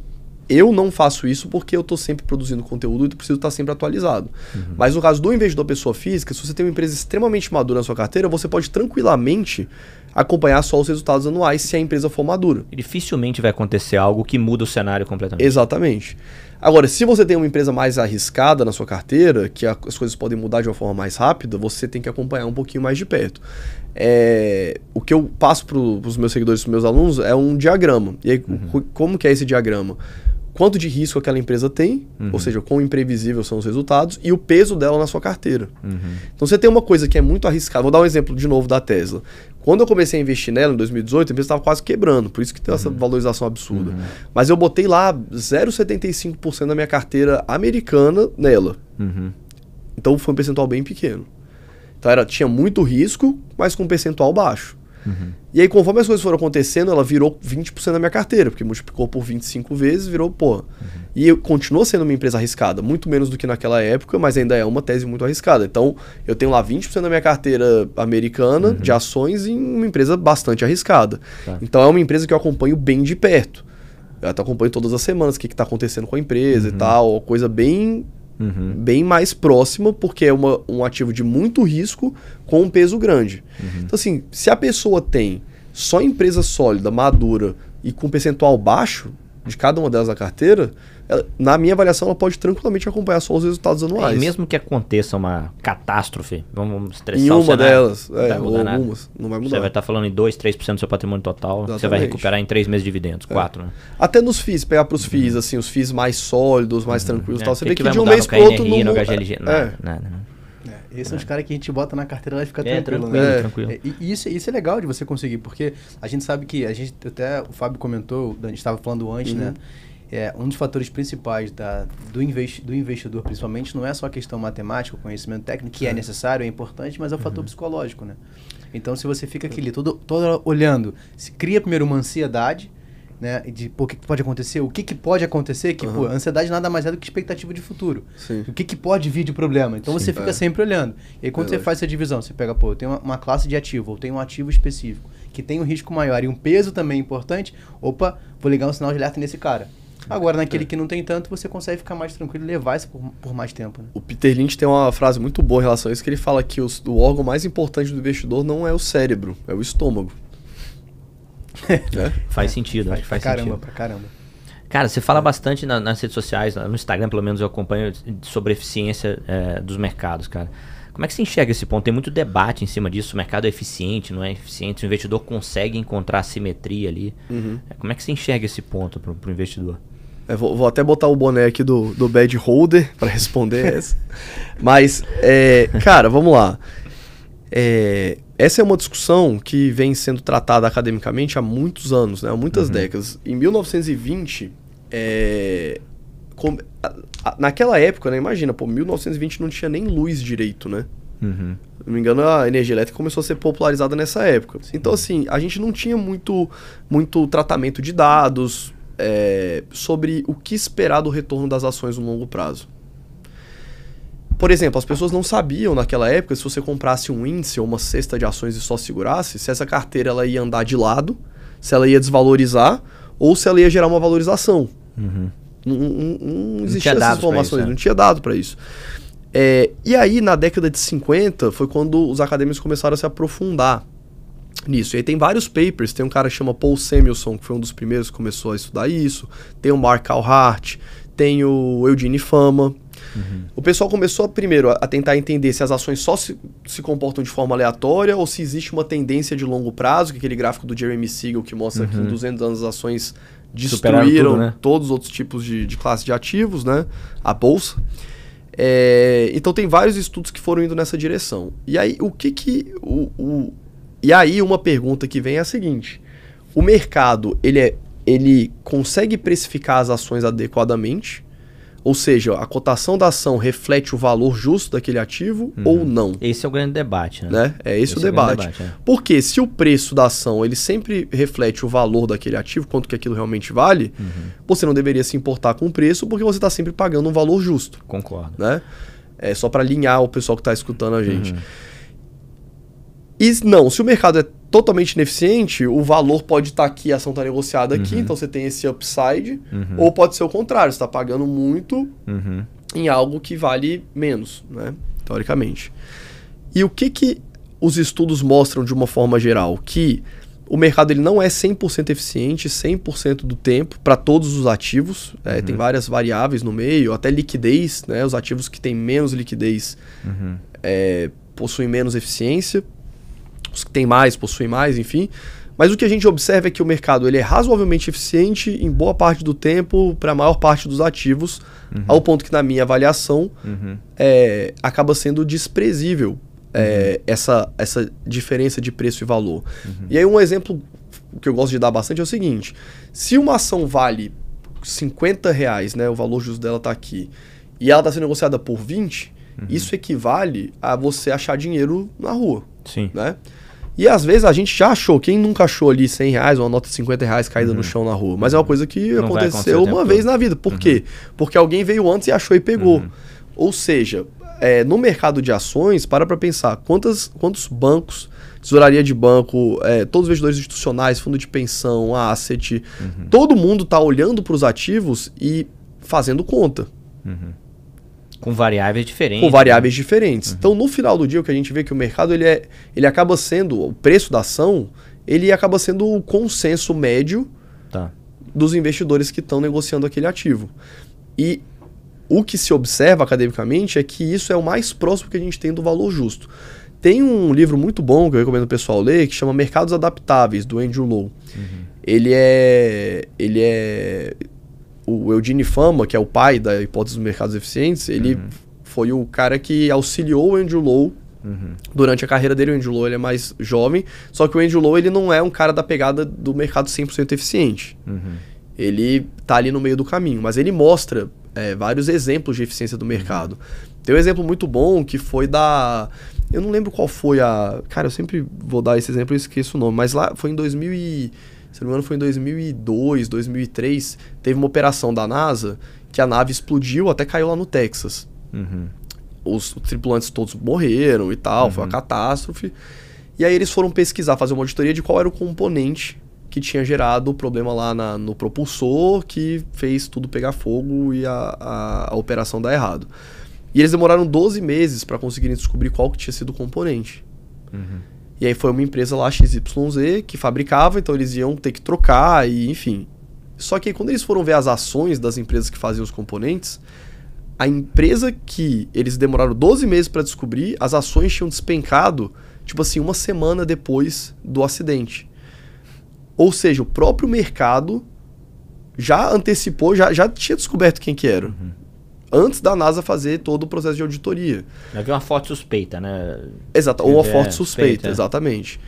eu não faço isso porque eu estou sempre produzindo conteúdo e preciso estar tá sempre atualizado. Uhum. Mas no caso do investidor pessoa física, se você tem uma empresa extremamente madura na sua carteira, você pode tranquilamente acompanhar só os resultados anuais se a empresa for madura. E dificilmente vai acontecer algo que muda o cenário completamente. Exatamente. Agora, se você tem uma empresa mais arriscada na sua carteira, que as coisas podem mudar de uma forma mais rápida, você tem que acompanhar um pouquinho mais de perto. É, o que eu passo para os meus seguidores, para os meus alunos, é um diagrama. E aí, uhum. como que é esse diagrama? quanto de risco aquela empresa tem, uhum. ou seja, quão imprevisível são os resultados e o peso dela na sua carteira. Uhum. Então você tem uma coisa que é muito arriscada. Vou dar um exemplo de novo da Tesla. Quando eu comecei a investir nela em 2018, a empresa estava quase quebrando, por isso que tem uhum. essa valorização absurda. Uhum. Mas eu botei lá 0,75% da minha carteira americana nela. Uhum. Então foi um percentual bem pequeno. Então era, tinha muito risco, mas com um percentual baixo. Uhum. E aí, conforme as coisas foram acontecendo, ela virou 20% da minha carteira, porque multiplicou por 25 vezes, virou, pô. Uhum. E continua sendo uma empresa arriscada, muito menos do que naquela época, mas ainda é uma tese muito arriscada. Então, eu tenho lá 20% da minha carteira americana uhum. de ações em uma empresa bastante arriscada. Tá. Então, é uma empresa que eu acompanho bem de perto. Eu até acompanho todas as semanas o que está acontecendo com a empresa e uhum. tal, coisa bem Uhum. Bem mais próxima, porque é uma, um ativo de muito risco com um peso grande. Uhum. Então, assim, se a pessoa tem só empresa sólida, madura e com percentual baixo de cada uma delas na carteira, na minha avaliação, ela pode tranquilamente acompanhar só os resultados anuais. É, mesmo que aconteça uma catástrofe, vamos estressar em uma o delas, não é, vai mudar algumas, não vai mudar. Você vai estar tá falando em 2, 3% do seu patrimônio total, Exatamente. você vai recuperar em 3 meses de dividendos, 4. É. Né? Até nos FIIs, pegar para os uhum. FIIs, assim, os FIIs mais sólidos, mais uhum. tranquilos, é, tal, você que vê que, que de um mês para outro não Não, não, é. nada, é. nada, nada. Né? Esses são os caras que a gente bota na carteira e fica é, tranquilo, tranquilo, né? É, tranquilo. É, e isso, isso é legal de você conseguir, porque a gente sabe que a gente até o Fábio comentou, a gente estava falando antes, né? uhum. né? é, um dos fatores principais da, do, investi do investidor, principalmente, não é só a questão matemática, o conhecimento técnico, que é, é. necessário, é importante, mas é o fator uhum. psicológico, né? Então, se você fica aqui é. todo, todo olhando, se cria primeiro uma ansiedade, né? De pô, o que, que pode acontecer, o que, que pode acontecer, que uhum. pô, ansiedade nada mais é do que expectativa de futuro. Sim. O que, que pode vir de problema. Então Sim, você fica é. sempre olhando. E aí, quando é você lógico. faz essa divisão, você pega, pô, eu tenho uma, uma classe de ativo, ou tenho um ativo específico, que tem um risco maior e um peso também importante, opa, vou ligar um sinal de alerta nesse cara. Agora, é. naquele é. que não tem tanto, você consegue ficar mais tranquilo e levar isso por, por mais tempo. Né? O Peter Lynch tem uma frase muito boa em relação a isso, que ele fala que o órgão mais importante do investidor não é o cérebro, é o estômago. é? Faz sentido, né? acho que faz caramba, sentido. Pra caramba. Cara, você fala bastante na, nas redes sociais, no Instagram pelo menos eu acompanho, sobre eficiência é, dos mercados, cara. Como é que você enxerga esse ponto? Tem muito debate em cima disso. O mercado é eficiente, não é eficiente? O investidor consegue encontrar simetria ali. Uhum. Como é que você enxerga esse ponto para o investidor? É, vou, vou, até botar o boné aqui do, do Bad Holder para responder essa. Mas, é, cara, vamos lá. É, essa é uma discussão que vem sendo tratada academicamente há muitos anos, né? há muitas uhum. décadas. Em 1920, é, com, a, a, naquela época, né? imagina, pô, 1920 não tinha nem luz direito, né? Uhum. Se não me engano, a energia elétrica começou a ser popularizada nessa época. Então, assim, a gente não tinha muito, muito tratamento de dados, é, sobre o que esperar do retorno das ações no longo prazo. Por exemplo, as pessoas não sabiam naquela época se você comprasse um índice ou uma cesta de ações e só segurasse, se essa carteira ela ia andar de lado, se ela ia desvalorizar ou se ela ia gerar uma valorização. Uhum. Não, não, não existia não essas informações, isso, né? não tinha dado para isso. É, e aí, na década de 50, foi quando os acadêmicos começaram a se aprofundar nisso. E aí tem vários papers, tem um cara que chama Paul Samuelson, que foi um dos primeiros que começou a estudar isso, tem o Mark Alhart, tem o Eugene Fama. Uhum. O pessoal começou primeiro a tentar entender se as ações só se, se, comportam de forma aleatória ou se existe uma tendência de longo prazo, que é aquele gráfico do Jeremy Siegel que mostra uhum. que em 200 uhum. anos as ações destruíram tudo, né? todos os outros tipos de, de classe de ativos, né? a bolsa. É, então tem vários estudos que foram indo nessa direção. E aí, o que, que o, o e aí uma pergunta que vem é a seguinte: o mercado ele, é, ele consegue precificar as ações adequadamente? Ou seja, a cotação da ação reflete o valor justo daquele ativo uhum. ou não? Esse é o grande debate, né? né? É esse, esse o debate. É o debate é. Porque se o preço da ação ele sempre reflete o valor daquele ativo, quanto que aquilo realmente vale, uhum. você não deveria se importar com o preço porque você está sempre pagando um valor justo. Concordo. Né? É só para alinhar o pessoal que está escutando a gente. Uhum. E não, se o mercado é totalmente ineficiente, o valor pode estar tá aqui, a ação está negociada aqui, uhum. então você tem esse upside, uhum. ou pode ser o contrário, você está pagando muito uhum. em algo que vale menos, né? Teoricamente. E o que, que os estudos mostram de uma forma geral? Que o mercado ele não é 100% eficiente 100% do tempo para todos os ativos. É, uhum. Tem várias variáveis no meio, até liquidez. Né? Os ativos que têm menos liquidez uhum. é, possuem menos eficiência os que têm mais possuem mais, enfim. Mas o que a gente observa é que o mercado ele é razoavelmente eficiente em boa parte do tempo para a maior parte dos ativos, uhum. ao ponto que, na minha avaliação, uhum. é, acaba sendo desprezível é, uhum. essa, essa diferença de preço e valor. Uhum. E aí, um exemplo que eu gosto de dar bastante é o seguinte: se uma ação vale 50 reais, né, o valor justo dela está aqui, e ela está sendo negociada por 20, uhum. isso equivale a você achar dinheiro na rua. Sim. Né? E às vezes a gente já achou, quem nunca achou ali 100 reais, uma nota de 50 reais caída uhum. no chão na rua? Mas é uma uhum. coisa que Não aconteceu uma vez todo. na vida. Por uhum. quê? Porque alguém veio antes e achou e pegou. Uhum. Ou seja, é, no mercado de ações, para para pensar, quantas, quantos bancos, tesouraria de banco, é, todos os vendedores institucionais, fundo de pensão, asset, uhum. todo mundo está olhando para os ativos e fazendo conta. Uhum. Com variáveis diferentes. Com variáveis né? diferentes. Uhum. Então, no final do dia, o que a gente vê é que o mercado ele, é, ele acaba sendo, o preço da ação, ele acaba sendo o consenso médio tá. dos investidores que estão negociando aquele ativo. E o que se observa academicamente é que isso é o mais próximo que a gente tem do valor justo. Tem um livro muito bom que eu recomendo o pessoal ler, que chama Mercados Adaptáveis, do Andrew Lowe. Uhum. Ele é. Ele é o Eugene Fama, que é o pai da hipótese dos mercados eficientes, ele uhum. foi o cara que auxiliou o Andrew Lowe Uhum. Durante a carreira dele, o Andrew Lowe ele é mais jovem, só que o Andrew Lowe ele não é um cara da pegada do mercado 100% eficiente. Uhum. Ele tá ali no meio do caminho, mas ele mostra é, vários exemplos de eficiência do uhum. mercado. Uhum. Tem um exemplo muito bom que foi da... Eu não lembro qual foi a... Cara, eu sempre vou dar esse exemplo e esqueço o nome, mas lá foi em 2000 e se não me engano foi em 2002, 2003, teve uma operação da NASA que a nave explodiu até caiu lá no Texas. Uhum. Os, tripulantes todos morreram e tal, uhum. foi uma uhum. catástrofe. E aí eles foram pesquisar, fazer uma auditoria de qual era o componente que tinha gerado o problema lá na, no propulsor que fez tudo pegar fogo e a, a, a operação dar errado. E eles demoraram 12 meses para conseguirem descobrir qual que tinha sido o componente. Uhum. E aí foi uma empresa lá XYZ que fabricava, então eles iam ter que trocar e enfim. Só que aí, quando eles foram ver as ações das empresas que faziam os componentes, a empresa que eles demoraram 12 meses para descobrir, as ações tinham despencado, tipo assim, uma semana depois do acidente. Ou seja, o próprio mercado já antecipou, já, já tinha descoberto quem que era. Uhum antes da NASA fazer todo o processo de auditoria. Havia uma foto suspeita, né? Exato, ou uma foto suspeita, é. exatamente.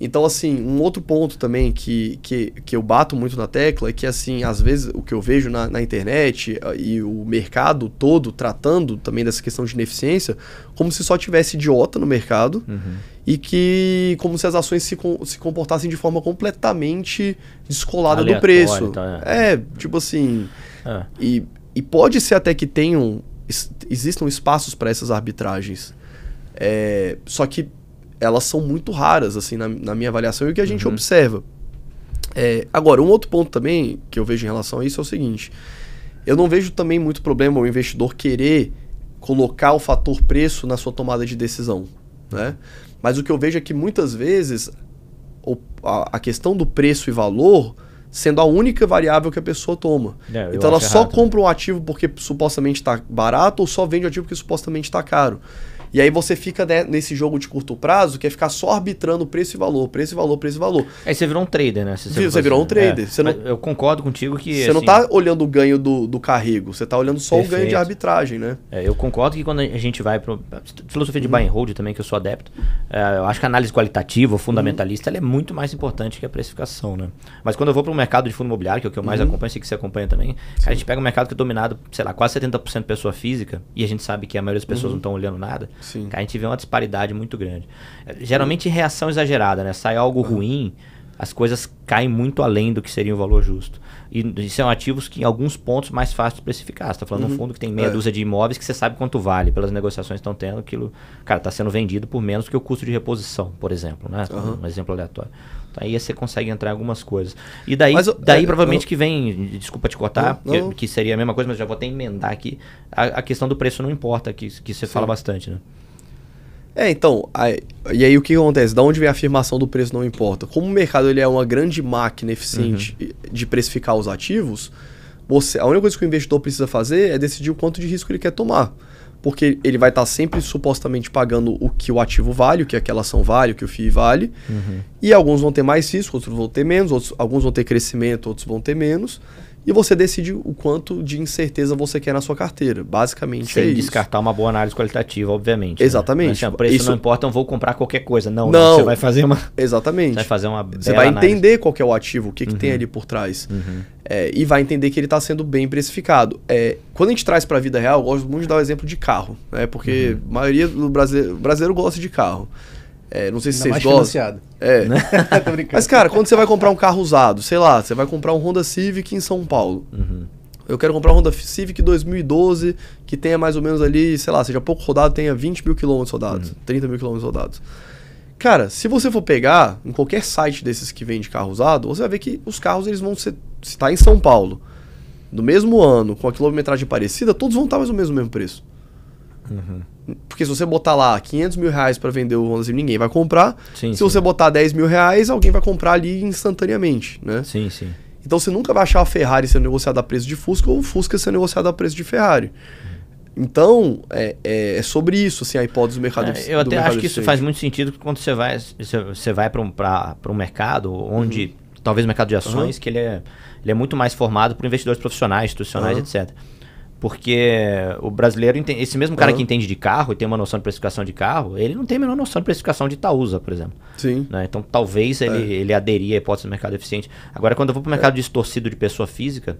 Então, assim, um outro ponto também que, que, que eu bato muito na tecla é que, assim, às vezes o que eu vejo na, na internet ah, e o mercado todo tratando também dessa questão de ineficiência, como se só tivesse idiota no mercado uhum. e que como se as ações se, se comportassem de forma completamente descolada Aleatório, do preço. Então, é. é, tipo assim... Ah. E e pode ser até que tenham existam espaços para essas arbitragens. É, só que elas são muito raras, assim, na, na minha avaliação e o que a gente uhum. observa. É, agora, um outro ponto também que eu vejo em relação a isso é o seguinte: eu não vejo também muito problema o investidor querer colocar o fator preço na sua tomada de decisão. Né? Mas o que eu vejo é que muitas vezes a questão do preço e valor sendo a única variável que a pessoa toma. É, então ela só errado, compra um ativo porque supostamente está barato ou só vende o um ativo porque supostamente está caro. E aí você fica né, nesse jogo de curto prazo que é ficar só arbitrando preço e valor, preço e valor, preço e valor. Aí você virou um trader, né? Você, você, você virou um assim, né? trader. É, você não, é, eu concordo contigo que. Você assim, não está olhando o ganho do, do carrego, você está olhando só perfeito. o ganho de arbitragem, né? É, eu concordo que quando a gente vai para filosofia de uhum. buy and uhum. hold também, que eu sou adepto, é, eu acho que a análise qualitativa, uhum. fundamentalista, uhum. é muito mais importante que a precificação, né? Mas quando eu vou para o mercado de fundo imobiliário, que é o que eu mais uhum. acompanho, sei que você acompanha também, a gente pega um mercado que é dominado, sei lá, quase 70% pessoa física, e a gente sabe que a maioria das pessoas uhum. não estão olhando nada. Sim. A gente vê uma disparidade muito grande. Geralmente reação exagerada, né? Sai algo ruim, as coisas caem muito além do que seria o valor justo. E, são ativos que em alguns pontos mais fácil de especificar. Você está falando uhum. um fundo que tem meia é. dúzia de imóveis que você sabe quanto vale. Pelas negociações que estão tendo, aquilo, cara, está sendo vendido por menos que o custo de reposição, por exemplo. Né? Uhum. Um exemplo aleatório. Aí você consegue entrar em algumas coisas. E daí, daí é, provavelmente que vem, desculpa te cortar, Que, que, seria a mesma coisa, mas já vou até emendar aqui. A, a questão do preço não importa, que, que você Sim. fala bastante, né? É, então, aí, e aí o que acontece? Da onde vem a afirmação do preço não importa? Como o mercado ele é uma grande máquina eficiente uhum. de precificar os ativos, você, a única coisa que o investidor precisa fazer é decidir o quanto de risco ele quer tomar porque ele vai estar tá sempre supostamente pagando o que o ativo vale, o que aquela ação vale, o que o FII vale. Uhum. E alguns vão ter mais risco, outros vão ter menos, outros, alguns vão ter crescimento, outros vão ter menos. E você decide o quanto de incerteza você quer na sua carteira. Basicamente Sem é isso. Sem descartar uma boa análise qualitativa, obviamente. Né? Exatamente. Né? Mas, preço isso... não importa, eu vou comprar qualquer coisa. Não, não, Você vai fazer uma. Exatamente. Você vai fazer uma. Você vai análise. entender qual é o ativo, o que, uhum. que tem uhum. ali por trás. Uhum. É, e vai entender que ele está sendo bem precificado. É, quando a gente traz para a vida real, eu gosto muito de dar o exemplo de carro, né? porque uhum. a maioria do brasileiro, brasileiro gosta de carro. É, não sei se Ainda vocês mais gostam. É. Né? Tô brincando. Mas, cara, quando você vai comprar um carro usado, sei lá, você vai comprar um Honda Civic em São Paulo. Uhum. Eu quero comprar um Honda Civic 2012 que tenha mais ou menos ali, sei lá, seja pouco rodado, tenha 20 mil quilômetros rodados, uhum. 30 mil quilômetros rodados. Cara, se você for pegar em qualquer site desses que vende carro usado, você vai ver que os carros eles vão ser. Se tá em São Paulo, no mesmo ano, com a quilometragem parecida, todos vão estar mais ou menos no mesmo preço. Uhum. Porque se você botar lá 500 mil reais para vender o Honda Civic, ninguém vai comprar. Sim, se sim. você botar 10 mil reais, alguém vai comprar ali instantaneamente, né? Sim, sim. Então você nunca vai achar a Ferrari sendo negociada a preço de Fusca ou o Fusca sendo negociado a preço de Ferrari. Então, é, é, é, sobre isso, assim, a hipótese do mercado. É, eu até acho que isso faz muito sentido quando você vai, você vai para um, um mercado onde, uhum. talvez o mercado de ações, uhum. que ele é, ele é muito mais formado por investidores profissionais, institucionais, uhum. etc. Porque o brasileiro, esse mesmo cara uhum. que entende de carro e tem uma noção de precificação de carro, ele não tem a menor noção de precificação de Itaúsa, por exemplo. Sim. Né? Então talvez é. ele, ele aderir à hipótese do mercado eficiente. Agora, quando eu vou para o mercado é. distorcido de pessoa física,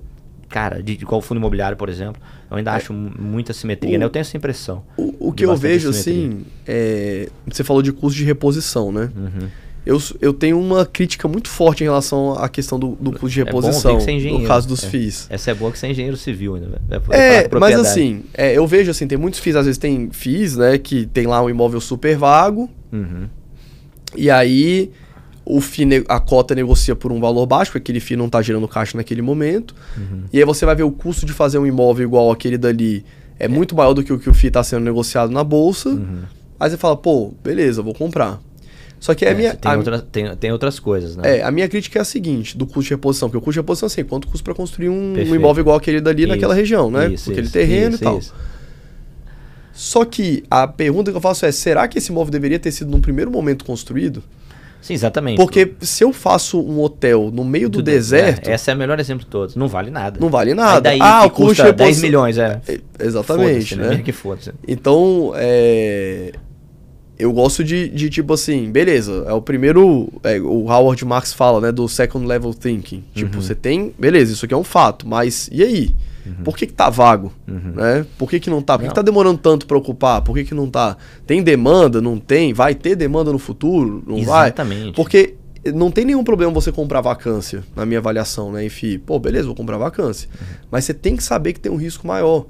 cara, de, de qual fundo imobiliário, por exemplo, eu ainda é. acho muita simetria, o, né? Eu tenho essa impressão. O, o que eu vejo, assim, simetria. assim, é, você falou de custo de reposição, né? Uhum eu, eu tenho uma crítica muito forte em relação à questão do, do custo de é reposição. É no caso dos é. FIIs. Essa é boa que você é engenheiro civil ainda. Né? É, é, é mas assim, é, eu vejo assim, tem muitos FIIs, às vezes tem FIIs, né? Que tem lá um imóvel super vago. Uhum. E aí o FII, a cota negocia por um valor baixo, porque aquele FII não está gerando caixa naquele momento. Uhum. E aí você vai ver o custo de fazer um imóvel igual aquele dali é, muito maior do que o que o FII está sendo negociado na bolsa. Uhum. Aí você fala, pô, beleza, vou comprar. Só que é, a minha. Tem, a, outra, tem, tem, outras coisas, né? É, a minha crítica é a seguinte: do custo de reposição, porque o custo de reposição, assim, quanto custa para construir um, um, imóvel igual aquele dali isso, naquela região, né? Isso, aquele isso, terreno e tal. Só que a pergunta que eu faço é: será que esse imóvel deveria ter sido, num primeiro momento, construído? Sim, exatamente. Porque se eu faço um hotel no meio do, do deserto. É, essa é o melhor exemplo de todos. Não vale nada. Não vale nada. Aí daí ah, o custo custa reposição... 10 milhões, é. é exatamente. Né? né? Que foda -se. Então, é, eu gosto de, de, tipo assim, beleza, é o primeiro. É, o Howard Marx fala, né, do second level thinking. Uhum. Tipo, você tem, beleza, isso aqui é um fato, mas e aí? Uhum. Por que, que tá vago? Uhum. Né? Por que, que não tá? Por que, que tá demorando tanto para ocupar? Por que, que não tá? Tem demanda? Não tem? Vai ter demanda no futuro? Não Exatamente. vai? Exatamente. Porque não tem nenhum problema você comprar vacância, na minha avaliação, né? Enfim, pô, beleza, vou comprar vacância. Uhum. Mas você tem que saber que tem um risco maior.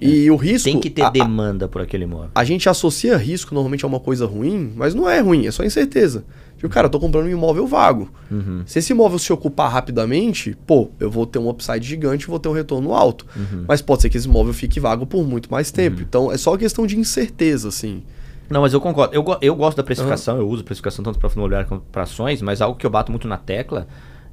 E é. o risco. Tem que ter a, demanda por aquele imóvel. A gente associa risco normalmente a uma coisa ruim, mas não é ruim, é só incerteza. Tipo, cara, eu tô comprando um imóvel vago. Uhum. Se esse imóvel se ocupar rapidamente, pô, eu vou ter um upside gigante, vou ter um retorno alto. Uhum. Mas pode ser que esse imóvel fique vago por muito mais tempo. Uhum. Então é só questão de incerteza, assim. Não, mas eu concordo. Eu, eu gosto da precificação, eu uso precificação tanto para fundo imobiliário quanto para ações, mas algo que eu bato muito na tecla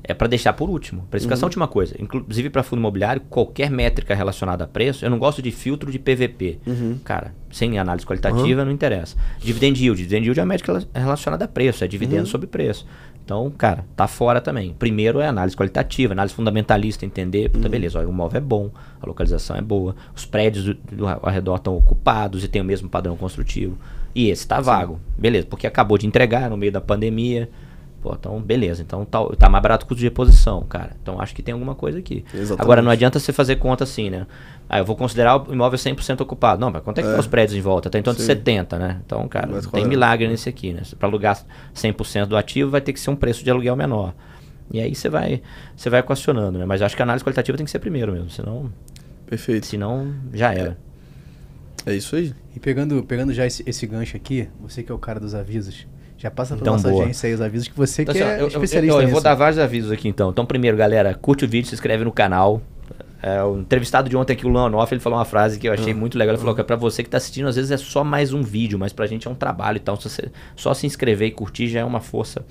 é para deixar por último. Precificação uhum. é a última coisa. Inclusive para fundo imobiliário, qualquer métrica relacionada a preço, eu não gosto de filtro de PVP. Uhum. Cara, sem análise qualitativa uhum. não interessa. Dividend yield, dividend yield é uma métrica relacionada a preço, é dividendo uhum. sobre preço. Então, cara, tá fora também. Primeiro é análise qualitativa, análise fundamentalista, entender, puta, uhum. beleza, ó, o imóvel é bom, a localização é boa, os prédios do, do ao redor estão ocupados e tem o mesmo padrão construtivo. E esse tá Sim. vago. Beleza, porque acabou de entregar no meio da pandemia. Pô, então beleza. Então tá, tá mais barato o custo de reposição, cara. Então acho que tem alguma coisa aqui. Exatamente. Agora não adianta você fazer conta assim, né? Ah, eu vou considerar o imóvel 100% ocupado. Não, mas quanto é que é. os prédios em volta? Tá em torno de 70, né? Então, cara, mas tem é? milagre é? nesse aqui, né? Para alugar 100% do ativo vai ter que ser um preço de aluguel menor. E aí você vai, você vai equacionando, né? Mas acho que a análise qualitativa tem que ser primeiro mesmo, senão Perfeito. Senão já era. É, é isso aí. E pegando, pegando já esse, esse gancho aqui, você que é o cara dos avisos, já passa para então, nossa boa. agência aí os avisos que você então, que assim, é eu, especialista então, eu, eu, eu vou dar vários avisos aqui então. Então, primeiro, galera, curte o vídeo, se inscreve no canal. É, o entrevistado de ontem aqui, o Leonoff, ele falou uma frase que eu achei uhum. muito legal. Ele falou que é pra você que tá assistindo, às vezes é só mais um vídeo, mas pra gente é um trabalho e então, tal. Só se inscrever e curtir já é uma força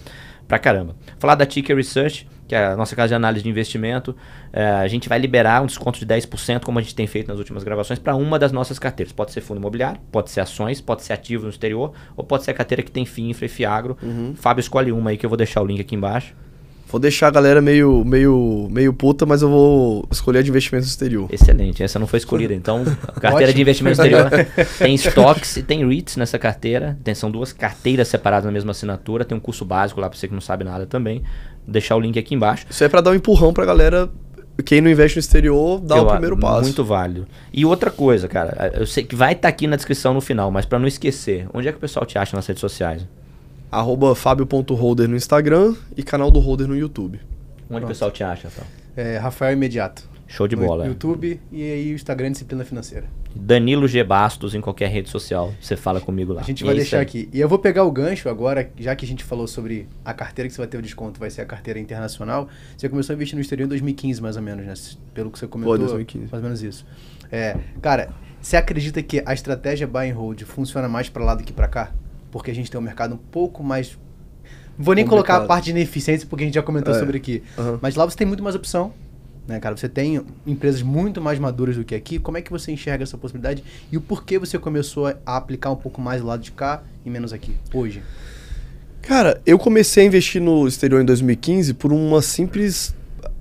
pra caramba. Falar da Ticker Research, que é a nossa casa de análise de investimento, é, a gente vai liberar um desconto de 10%, como a gente tem feito nas últimas gravações, para uma das nossas carteiras. Pode ser fundo imobiliário, pode ser ações, pode ser ativo no exterior, ou pode ser a carteira que tem FII, Infra e Fiagro. Uhum. Fábio, escolhe uma aí que eu vou deixar o link aqui embaixo. Vou deixar a galera meio, meio, meio puta, mas eu vou escolher a de investimento exterior. Excelente, essa não foi escolhida. Então, carteira de investimento exterior tem estoques e tem REITs nessa carteira. Tem, são duas carteiras separadas na mesma assinatura. Tem um curso básico lá para você que não sabe nada também. Vou deixar o link aqui embaixo. Isso é para dar um empurrão para a galera quem não investe no exterior dá eu, o primeiro passo. Muito válido. E outra coisa, cara, eu sei que vai estar tá aqui na descrição no final, mas para não esquecer, onde é que o pessoal te acha nas redes sociais? arroba fábio.holder no Instagram e canal do Holder no YouTube. Onde Pronto. o pessoal te acha, então? É, Rafael Imediato. Show de no bola. É. YouTube é. e aí o Instagram Disciplina Financeira. Danilo G. Bastos em qualquer rede social. Você fala comigo lá. A gente vai deixar aqui. E eu vou pegar o gancho agora, já que a gente falou sobre a carteira que você vai ter o desconto, vai ser a carteira internacional. Você começou a investir no exterior em 2015, mais ou menos, né? Pelo que você comentou. Pô, 2015. Mais ou menos isso. É, cara, você acredita que a estratégia buy and hold funciona mais para lá do que para cá? porque a gente tem um mercado um pouco mais. vou nem colocar a parte de ineficiência, porque a gente já comentou é. sobre aqui. Uhum. Mas lá você tem muito mais opção. Né, cara, você tem empresas muito mais maduras do que aqui. Como é que você enxerga essa possibilidade e o porquê você começou a aplicar um pouco mais do lado de cá e menos aqui hoje? Cara, eu comecei a investir no exterior em 2015 por uma simples.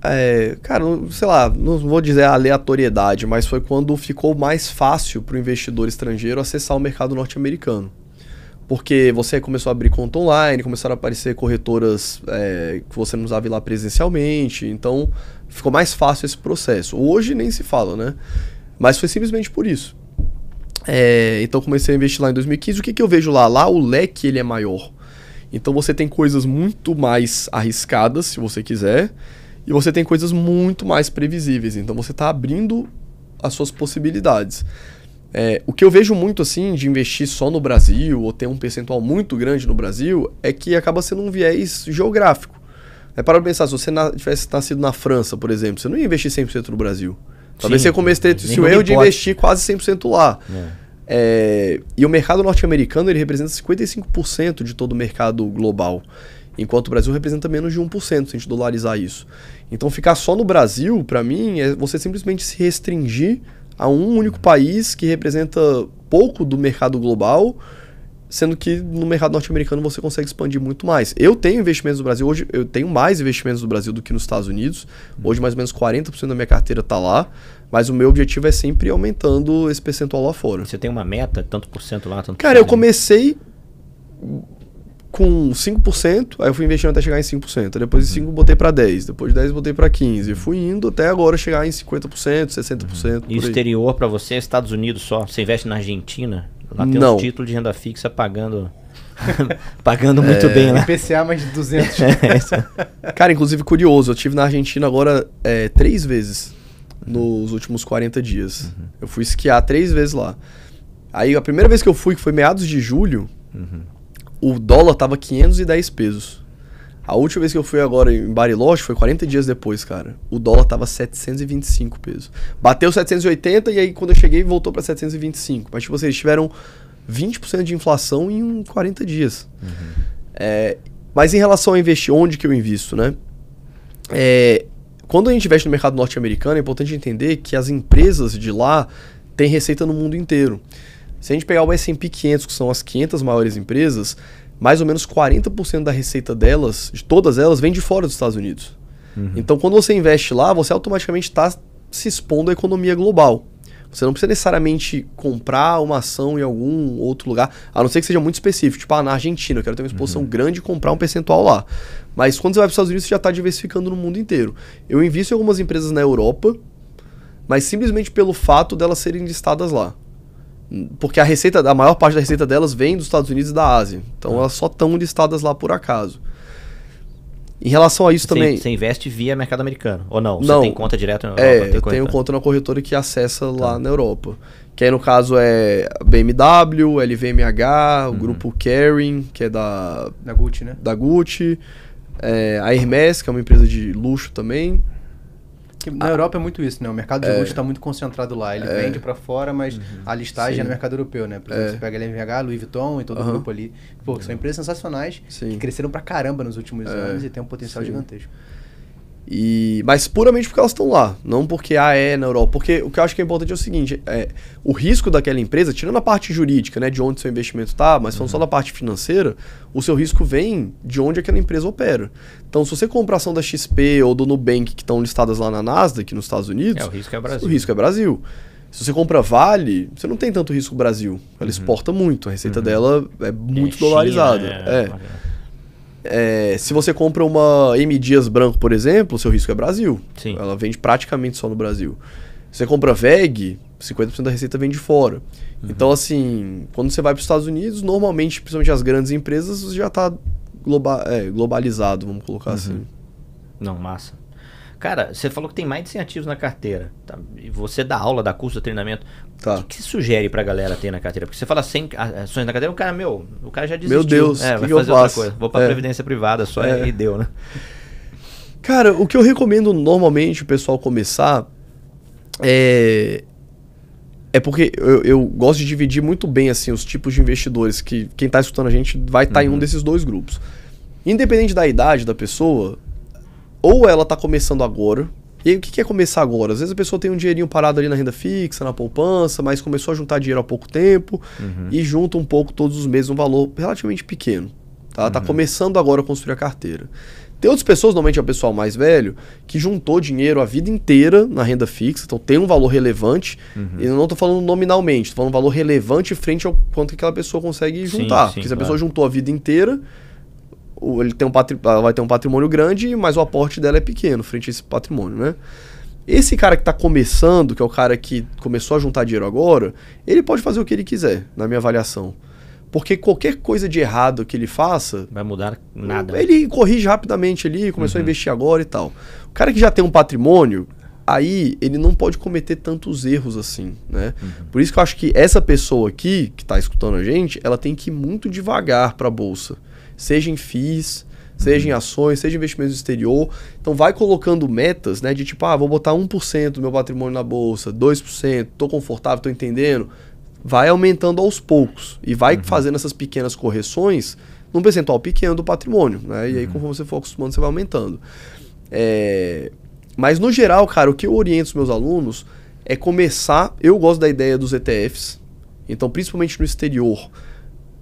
É, cara, sei lá, não vou dizer aleatoriedade, mas foi quando ficou mais fácil para o investidor estrangeiro acessar o mercado norte-americano. Porque você começou a abrir conta online, começaram a aparecer corretoras é, que você não usava ir lá presencialmente, então ficou mais fácil esse processo. Hoje nem se fala, né? Mas foi simplesmente por isso. É, então comecei a investir lá em 2015. O que, que eu vejo lá? Lá o leque ele é maior. Então você tem coisas muito mais arriscadas, se você quiser, e você tem coisas muito mais previsíveis. Então você está abrindo as suas possibilidades. É, o que eu vejo muito assim de investir só no Brasil ou ter um percentual muito grande no Brasil é que acaba sendo um viés geográfico. É para pensar, se você na, tivesse nascido na França, por exemplo, você não ia investir 100% no Brasil. Talvez Sim, você se o erro de investir quase 100% lá. É. É, e o mercado norte-americano ele representa 55% de todo o mercado global, enquanto o Brasil representa menos de 1% se a gente dolarizar isso. Então ficar só no Brasil, para mim, é você simplesmente se restringir a um único país que representa pouco do mercado global, sendo que no mercado norte-americano você consegue expandir muito mais. Eu tenho investimentos no Brasil, hoje eu tenho mais investimentos no Brasil do que nos Estados Unidos. Uhum. Hoje mais ou menos 40% da minha carteira está lá, mas o meu objetivo é sempre aumentando esse percentual lá fora. Você tem uma meta, tanto por cento lá, tanto Cara, eu comecei com 5%, aí eu fui investindo até chegar em 5%. Depois de 5% uhum. botei para 10%, depois de 10% botei para 15%. Fui indo até agora chegar em 50%, 60%. Uhum. E exterior para você, é Estados Unidos só? Você investe na Argentina? Lá tem Não. uns títulos de renda fixa pagando... pagando muito é, bem lá. IPCA é. mais de 200. é, Cara, inclusive curioso, eu tive na Argentina agora é, três vezes nos últimos 40 dias. Uhum. Eu fui esquiar três vezes lá. Aí a primeira vez que eu fui, que foi meados de julho, uhum o dólar tava 510 pesos. A última vez que eu fui agora em Bariloche foi 40 dias depois, cara. O dólar tava 725 pesos. Bateu 780 e aí quando eu cheguei voltou para 725. Mas tipo, vocês assim, tiveram 20% de inflação em 40 dias. Uhum. É, mas em relação a investir, onde que eu invisto, né? É, quando a gente investe no mercado norte-americano, é importante entender que as empresas de lá têm receita no mundo inteiro. Se a gente pegar o S&P 500, que são as 500 maiores empresas, mais ou menos 40% da receita delas, de todas elas, vem de fora dos Estados Unidos. Uhum. Então, quando você investe lá, você automaticamente está se expondo à economia global. Você não precisa necessariamente comprar uma ação em algum outro lugar, a não ser que seja muito específico. Tipo, ah, na Argentina, eu quero ter uma exposição uhum. grande e comprar um percentual lá. Mas quando você vai para os Estados Unidos, você já está diversificando no mundo inteiro. Eu invisto em algumas empresas na Europa, mas simplesmente pelo fato delas serem listadas lá. Porque a receita, da maior parte da receita delas vem dos Estados Unidos e da Ásia. Então ah. elas só estão listadas lá por acaso. Em relação a isso você, também. Você investe via mercado americano, ou não? não você tem conta direto na é, Europa? É, eu tenho conta na corretora que acessa tá. lá na Europa. Que aí no caso é BMW, LVMH, uhum. o grupo Caring, que é da. Da Gucci, né? Da Gucci. É, a Hermes, que é uma empresa de luxo também na ah, Europa é muito isso, né? O mercado de é, luxo está muito concentrado lá. Ele é, vende para fora, mas uhum, a listagem é sim. é no mercado europeu, né? Por exemplo, é. você pega LVMH, Louis Vuitton e todo uhum. o grupo ali. Pô, são é. empresas sensacionais sim. que cresceram para caramba nos últimos é. anos e tem um potencial sim. gigantesco. E, mas puramente porque elas estão lá, não porque a ah, é na Europa. Porque o que eu acho que é importante é o seguinte: é, o risco daquela empresa, tirando a parte jurídica, né, de onde seu investimento está, mas falando uhum. só da parte financeira, o seu risco vem de onde aquela empresa opera. Então, se você compra ação da XP ou do Nubank que estão listadas lá na Nasdaq, nos Estados Unidos, é, o risco é Brasil. O risco é Brasil. Se você compra Vale, você não tem tanto risco Brasil. Ela uhum. exporta muito, a receita uhum. dela é muito é, dolarizada. China, é. é. É, se você compra uma M Dias branco, por exemplo, seu risco é Brasil. Sim. Ela vende praticamente só no Brasil. Você compra VEG, 50% da receita vem de fora. Uhum. Então, assim, quando você vai para os Estados Unidos, normalmente, principalmente as grandes empresas, já está globa é, globalizado, vamos colocar uhum. assim. Não, massa. Cara, você falou que tem mais de 100 ativos na carteira. Tá? E você dá aula, dá curso, dá treinamento. Tá. O que, você sugere pra galera ter na carteira? Porque você fala 100 ações na carteira, o cara, meu, o cara já desistiu. Meu Deus, é, que vai que fazer eu faço? outra coisa. Vou pra é. previdência privada só é. e deu, né? Cara, o que eu recomendo normalmente o pessoal começar é é porque eu, eu, gosto de dividir muito bem assim os tipos de investidores que quem está escutando a gente vai estar tá uhum. em um uhum. desses dois grupos. Independente da idade da pessoa, ou ela está começando agora e aí, o que é começar agora? Às vezes a pessoa tem um dinheirinho parado ali na renda fixa, na poupança, mas começou a juntar dinheiro há pouco tempo uhum. e junta um pouco todos os meses um valor relativamente pequeno. Tá? tá uhum. tá começando agora a construir a carteira. Tem outras pessoas, normalmente é o pessoal mais velho, que juntou dinheiro a vida inteira na renda fixa, então tem um valor relevante. Uhum. não estou falando nominalmente, estou falando um valor relevante frente ao quanto que aquela pessoa consegue juntar. Sim, sim, porque se a pessoa juntou a vida inteira, ele tem um ela vai ter um patrimônio grande, mas o aporte dela é pequeno frente a esse patrimônio, né? Esse cara que está começando, que é o cara que começou a juntar dinheiro agora, ele pode fazer o que ele quiser, na minha avaliação. Porque qualquer coisa de errado que ele faça. Vai mudar nada. Ele corrige rapidamente ali, começou uhum. a investir agora e tal. O cara que já tem um patrimônio, aí ele não pode cometer tantos erros assim, né? Uhum. Por isso que eu acho que essa pessoa aqui, que está escutando a gente, ela tem que ir muito devagar para a bolsa seja em FIIs, seja em uhum. ações, seja em investimentos no exterior. Então vai colocando metas, né? De tipo, ah, vou botar 1% do meu patrimônio na bolsa, 2%, tô confortável, tô entendendo. Vai aumentando aos poucos e vai uhum. fazendo essas pequenas correções num percentual pequeno do patrimônio, né? E aí, uhum. conforme você for acostumando, você vai aumentando. É... Mas no geral, cara, o que eu oriento os meus alunos é começar. Eu gosto da ideia dos ETFs, então principalmente no exterior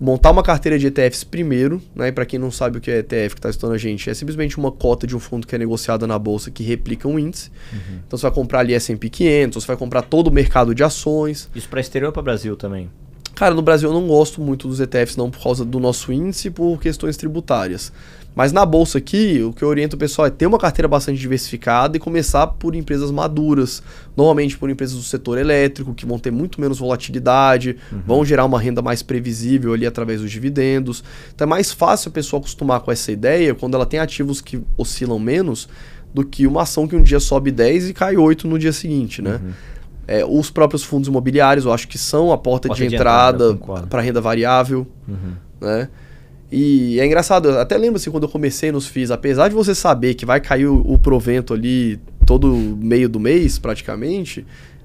montar uma carteira de ETFs primeiro, né? E para quem não sabe o que é ETF que está estudando a gente, é simplesmente uma cota de um fundo que é negociada na bolsa que replica um índice. Uhum. Então você vai comprar ali S&P 500, você vai comprar todo o mercado de ações. Isso para exterior ou para Brasil também? Cara, no Brasil eu não gosto muito dos ETFs não por causa do nosso índice, por questões tributárias. Mas na bolsa aqui, o que eu oriento o pessoal é ter uma carteira bastante diversificada e começar por empresas maduras, normalmente por empresas do setor elétrico, que vão ter muito menos volatilidade, uhum. vão gerar uma renda mais previsível ali através dos dividendos. Então é mais fácil a pessoa acostumar com essa ideia quando ela tem ativos que oscilam menos do que uma ação que um dia sobe 10 e cai 8 no dia seguinte, né? Uhum. É, os próprios fundos imobiliários, eu acho que são a porta, porta de, entrada, para renda variável, uhum. né? E é engraçado, até lembro assim, quando eu comecei nos FIIs, apesar de você saber que vai cair o, o provento ali todo meio do mês, praticamente,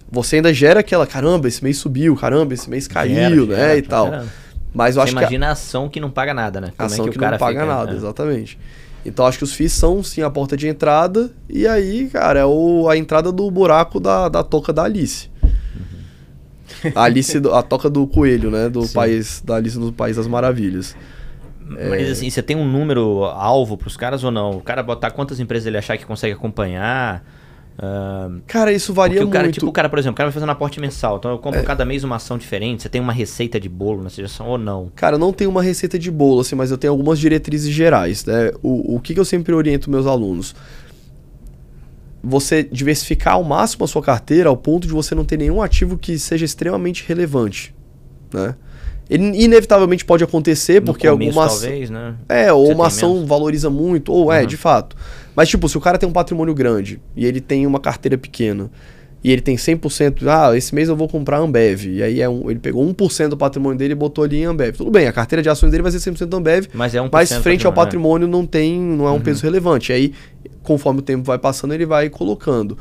você ainda gera aquela, caramba, esse mês subiu, caramba, esse mês caiu, gera, né, gera, e tal. Caramba. Mas eu você acho imagina que... imagina a ação que não paga nada, né? Como é ação é que, que não paga fica, nada, né? exatamente. Então acho que os FIIs são sim a porta de entrada, e aí, cara, é o, a entrada do buraco da, da toca da Alice. Uhum. A Alice, a toca do coelho, né? Do sim. país, da Alice no País das Maravilhas. Mas é... assim, você tem um número alvo para os caras ou não? O cara botar quantas empresas ele achar que consegue acompanhar? Uh, cara, isso varia o cara, muito. Tipo, o cara, por exemplo, o cara vai fazer um aporte mensal. Então eu compro é. cada mês uma ação diferente. Você tem uma receita de bolo na né, sugestão ou não? Cara, eu não tenho uma receita de bolo, assim, mas eu tenho algumas diretrizes gerais. Né? O, o que, que eu sempre oriento meus alunos? Você diversificar ao máximo a sua carteira ao ponto de você não ter nenhum ativo que seja extremamente relevante. Né? Ele inevitavelmente pode acontecer, no porque algumas alguma talvez, né? É, ou Você uma ação menos. valoriza muito, ou é, uhum. é, de fato. Mas, tipo, se o cara tem um patrimônio grande e ele tem uma carteira pequena, e ele tem 100%, ah, esse mês eu vou comprar Ambev. E aí é um, ele pegou 1% do patrimônio dele e botou ali em Ambev. Tudo bem, a carteira de ações dele vai ser 100% Ambev, mas, é um mas frente ao patrimônio né? não tem, não é um uhum. peso relevante. E aí, conforme o tempo vai passando, ele vai colocando.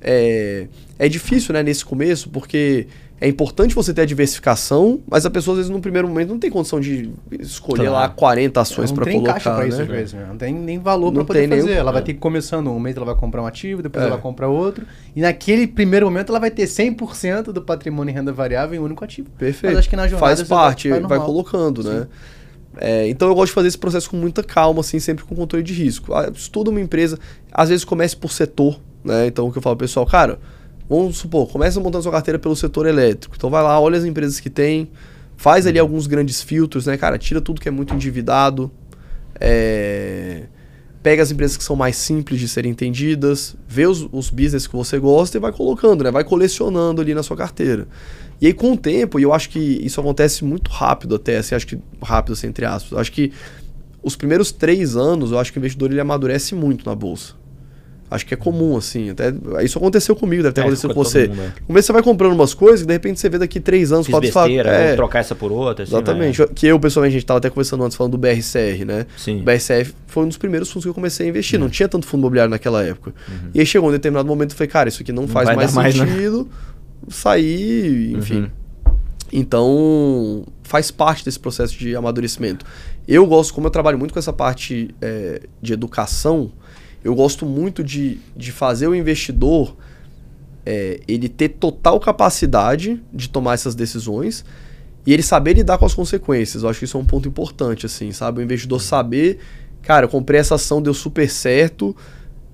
É, é difícil, né, nesse começo, porque é importante você ter a diversificação, mas a pessoa às vezes no primeiro momento não tem condição de escolher tá. lá 40 ações para colocar. Não tem caixa para né? isso às vezes, né? não tem nem valor para poder fazer. Ela vai é. ter que começando um mês, ela vai comprar um ativo, depois é. ela compra outro, e naquele primeiro momento ela vai ter 100% do patrimônio em renda variável em um único ativo. Perfeito. Mas acho que na jornada faz parte, vai, vai, colocando, né? Sim. né? É, então eu gosto de fazer esse processo com muita calma, assim, sempre com controle de risco. Ah, Estuda uma empresa, às vezes comece por setor, né? Então o que eu falo, pessoal, cara, Vamos supor, começa montando sua carteira pelo setor elétrico. Então vai lá, olha as empresas que tem, faz ali uhum. alguns grandes filtros, né, cara? Tira tudo que é muito endividado. É... Pega as empresas que são mais simples de serem entendidas, vê os, os business que você gosta e vai colocando, né? Vai colecionando ali na sua carteira. E aí, com o tempo, e eu acho que isso acontece muito rápido até, assim, acho que rápido, assim, entre aspas. Acho que os primeiros três anos, eu acho que o investidor ele amadurece muito na bolsa. Acho que é comum, assim. Até, isso aconteceu comigo, deve ter é, acontecido com você. Mundo, né? No começo você vai comprando umas coisas e de repente você vê daqui três anos, Fiz quatro fala, é, trocar essa por outra. Assim, exatamente. Né? Que eu, pessoalmente, a gente tava até conversando antes falando do BRCR, né? Sim. O BRCR foi um dos primeiros fundos que eu comecei a investir. Uhum. Não tinha tanto fundo imobiliário naquela época. Uhum. E aí chegou um determinado momento e falei, cara, isso aqui não, não faz mais sentido. Mais, né? Sair, enfim. Uhum. Então, faz parte desse processo de amadurecimento. Eu gosto, como eu trabalho muito com essa parte é, de educação eu gosto muito de, de fazer o investidor é, ele ter total capacidade de tomar essas decisões e ele saber lidar com as consequências. Eu acho que isso é um ponto importante, assim, sabe? O investidor saber, cara, eu comprei essa ação, deu super certo,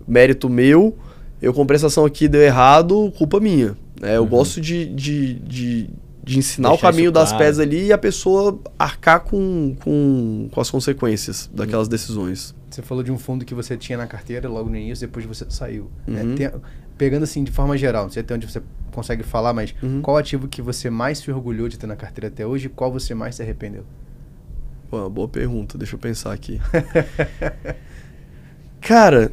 mérito meu, eu comprei essa ação aqui, deu errado, culpa minha. É, eu uhum. gosto de, de, de, de ensinar Deixar o caminho das pedras ali e a pessoa arcar com, com, com as consequências daquelas uhum. decisões. Você falou de um fundo que você tinha na carteira logo no início, depois você saiu. É, uhum. Né? Tem, pegando assim de forma geral, não sei até onde você consegue falar, mas uhum. qual ativo que você mais se orgulhou de ter na carteira até hoje e qual você mais se arrependeu? Pô, boa pergunta, deixa eu pensar aqui. Cara,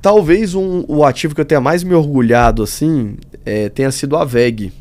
talvez um, o ativo que eu tenha mais me orgulhado assim é, tenha sido a VEG.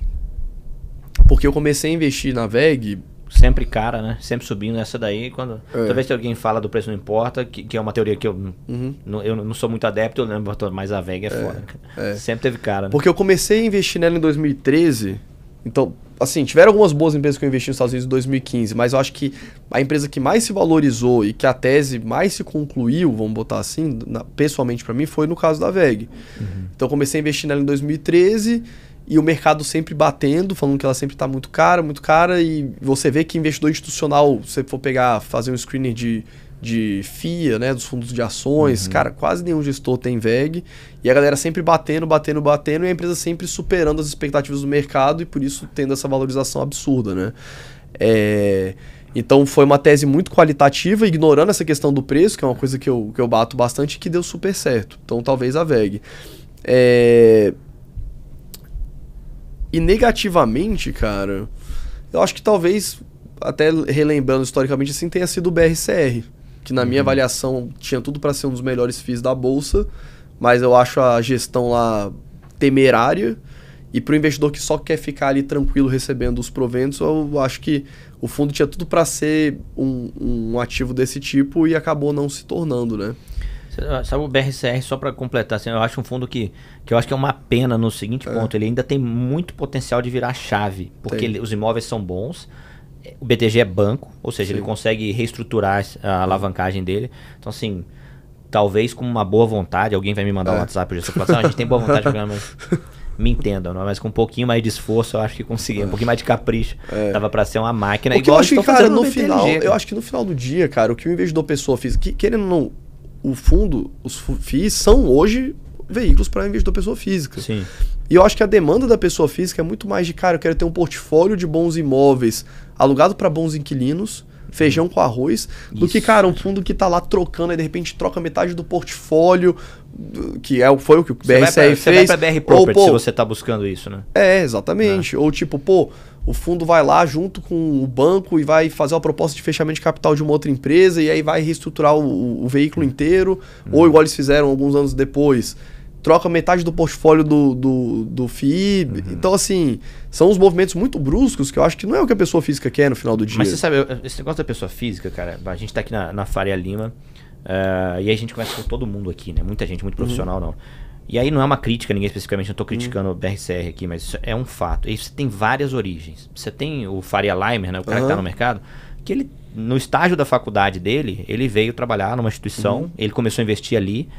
Porque eu comecei a investir na VEG sempre cara, né? Sempre subindo essa daí. Quando, é. Toda alguém fala do preço não importa, que, que é uma teoria que eu, uhum. não, eu não sou muito adepto, eu lembro, mas a VEG é, é foda. É. Sempre teve cara. Né? Porque eu comecei a investir nela em 2013, então, assim, tiveram algumas boas empresas que eu investi nos Estados Unidos em 2015, mas eu acho que a empresa que mais se valorizou e que a tese mais se concluiu, vamos botar assim, na, pessoalmente para mim, foi no caso da VEG. Uhum. Então, eu comecei a investir nela em 2013 e o mercado sempre batendo, falando que ela sempre está muito cara, muito cara, e você vê que investidor institucional, se você for pegar, fazer um screening de, de FIA, né, dos fundos de ações, uhum. cara, quase nenhum gestor tem VEG, e a galera sempre batendo, batendo, batendo, e a empresa sempre superando as expectativas do mercado e por isso tendo essa valorização absurda, né? É... Então foi uma tese muito qualitativa, ignorando essa questão do preço, que é uma coisa que eu, que eu bato bastante, que deu super certo. Então talvez a VEG. É... E negativamente, cara, eu acho que talvez, até relembrando historicamente assim, tenha sido o BRCR, que na minha uhum. avaliação tinha tudo para ser um dos melhores FIIs da bolsa, mas eu acho a gestão lá temerária. E para o investidor que só quer ficar ali tranquilo recebendo os proventos, eu acho que o fundo tinha tudo para ser um, um ativo desse tipo e acabou não se tornando, né? Ah, sabe o BRCR, só para completar, assim, eu acho um fundo que, que eu acho que é uma pena no seguinte é. ponto, ele ainda tem muito potencial de virar chave, porque ele, os imóveis são bons, o BTG é banco, ou seja, Sim. ele consegue reestruturar a alavancagem dele. Então, assim, talvez com uma boa vontade, alguém vai me mandar é. um WhatsApp de circulação, assim, a gente tem boa vontade de mas me entendam, não é? mas com um pouquinho mais de esforço eu acho que consegui, um é. pouquinho mais de capricho. É. Tava para ser uma máquina o que igual eu acho que, cara, no, no final, Eu acho que no final do dia, cara, o que o investidor pessoa fez, que querendo não o fundo, os FIIs são hoje veículos para investidor pessoa física. Sim. E eu acho que a demanda da pessoa física é muito mais de, cara, eu quero ter um portfólio de bons imóveis alugado para bons inquilinos, feijão com arroz, Isso. do que, cara, um fundo que está lá trocando e de repente troca metade do portfólio que é, foi o que o BRCR fez. Você vai pra BR Property pô, se você tá buscando isso, né? É, exatamente. Né? Ou tipo, pô, o fundo vai lá junto com o banco e vai fazer uma proposta de fechamento de capital de uma outra empresa e aí vai reestruturar o, o veículo inteiro. Uhum. Ou igual eles fizeram alguns anos depois, troca metade do portfólio do, do, do Uhum. Então, assim, são uns movimentos muito bruscos que eu acho que não é o que a pessoa física quer no final do dia. Mas você sabe, esse negócio da pessoa física, cara, a gente está aqui na, na Faria Lima uh, e aí a gente conversa com todo mundo aqui, né? Muita gente, muito uhum. profissional uhum. não. E aí não é uma crítica, ninguém especificamente, não estou criticando o BRCR aqui, mas isso é um fato. isso tem várias origens. Você tem o Faria Leimer, né, o cara uhum. que está no mercado, que ele, no estágio da faculdade dele, ele veio trabalhar numa instituição, uhum. ele começou a investir ali.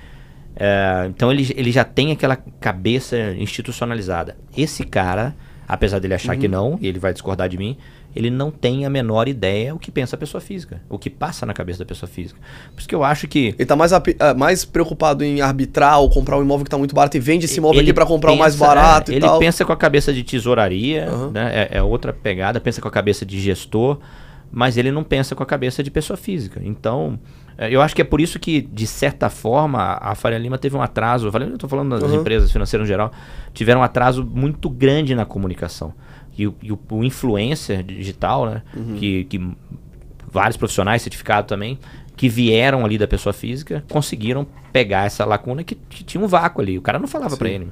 Eh, então ele, ele já tem aquela cabeça institucionalizada. Esse cara, apesar dele achar uhum. que não, e ele vai discordar de mim, ele não tem a menor ideia o que pensa a pessoa física, o que passa na cabeça da pessoa física. Por isso que eu acho que. Ele está mais, ah, mais preocupado em arbitrar ou comprar um imóvel que está muito barato e vende esse imóvel aqui para comprar o mais é, barato é, e ele tal. Ele pensa com a cabeça de tesouraria, uhum. né? é, é outra pegada, pensa com a cabeça de gestor, mas ele não pensa com a cabeça de pessoa física. Então. É, eu acho que é por isso que, de certa forma, a Faria Lima teve um atraso. Eu estou falando das uhum. empresas financeiras em geral, tiveram um atraso muito grande na comunicação e o, e o, o influencer digital, né? Uhum. Que, que vários profissionais certificados também, que vieram ali da pessoa física, conseguiram pegar essa lacuna que, que tinha um vácuo ali. O cara não falava para ele.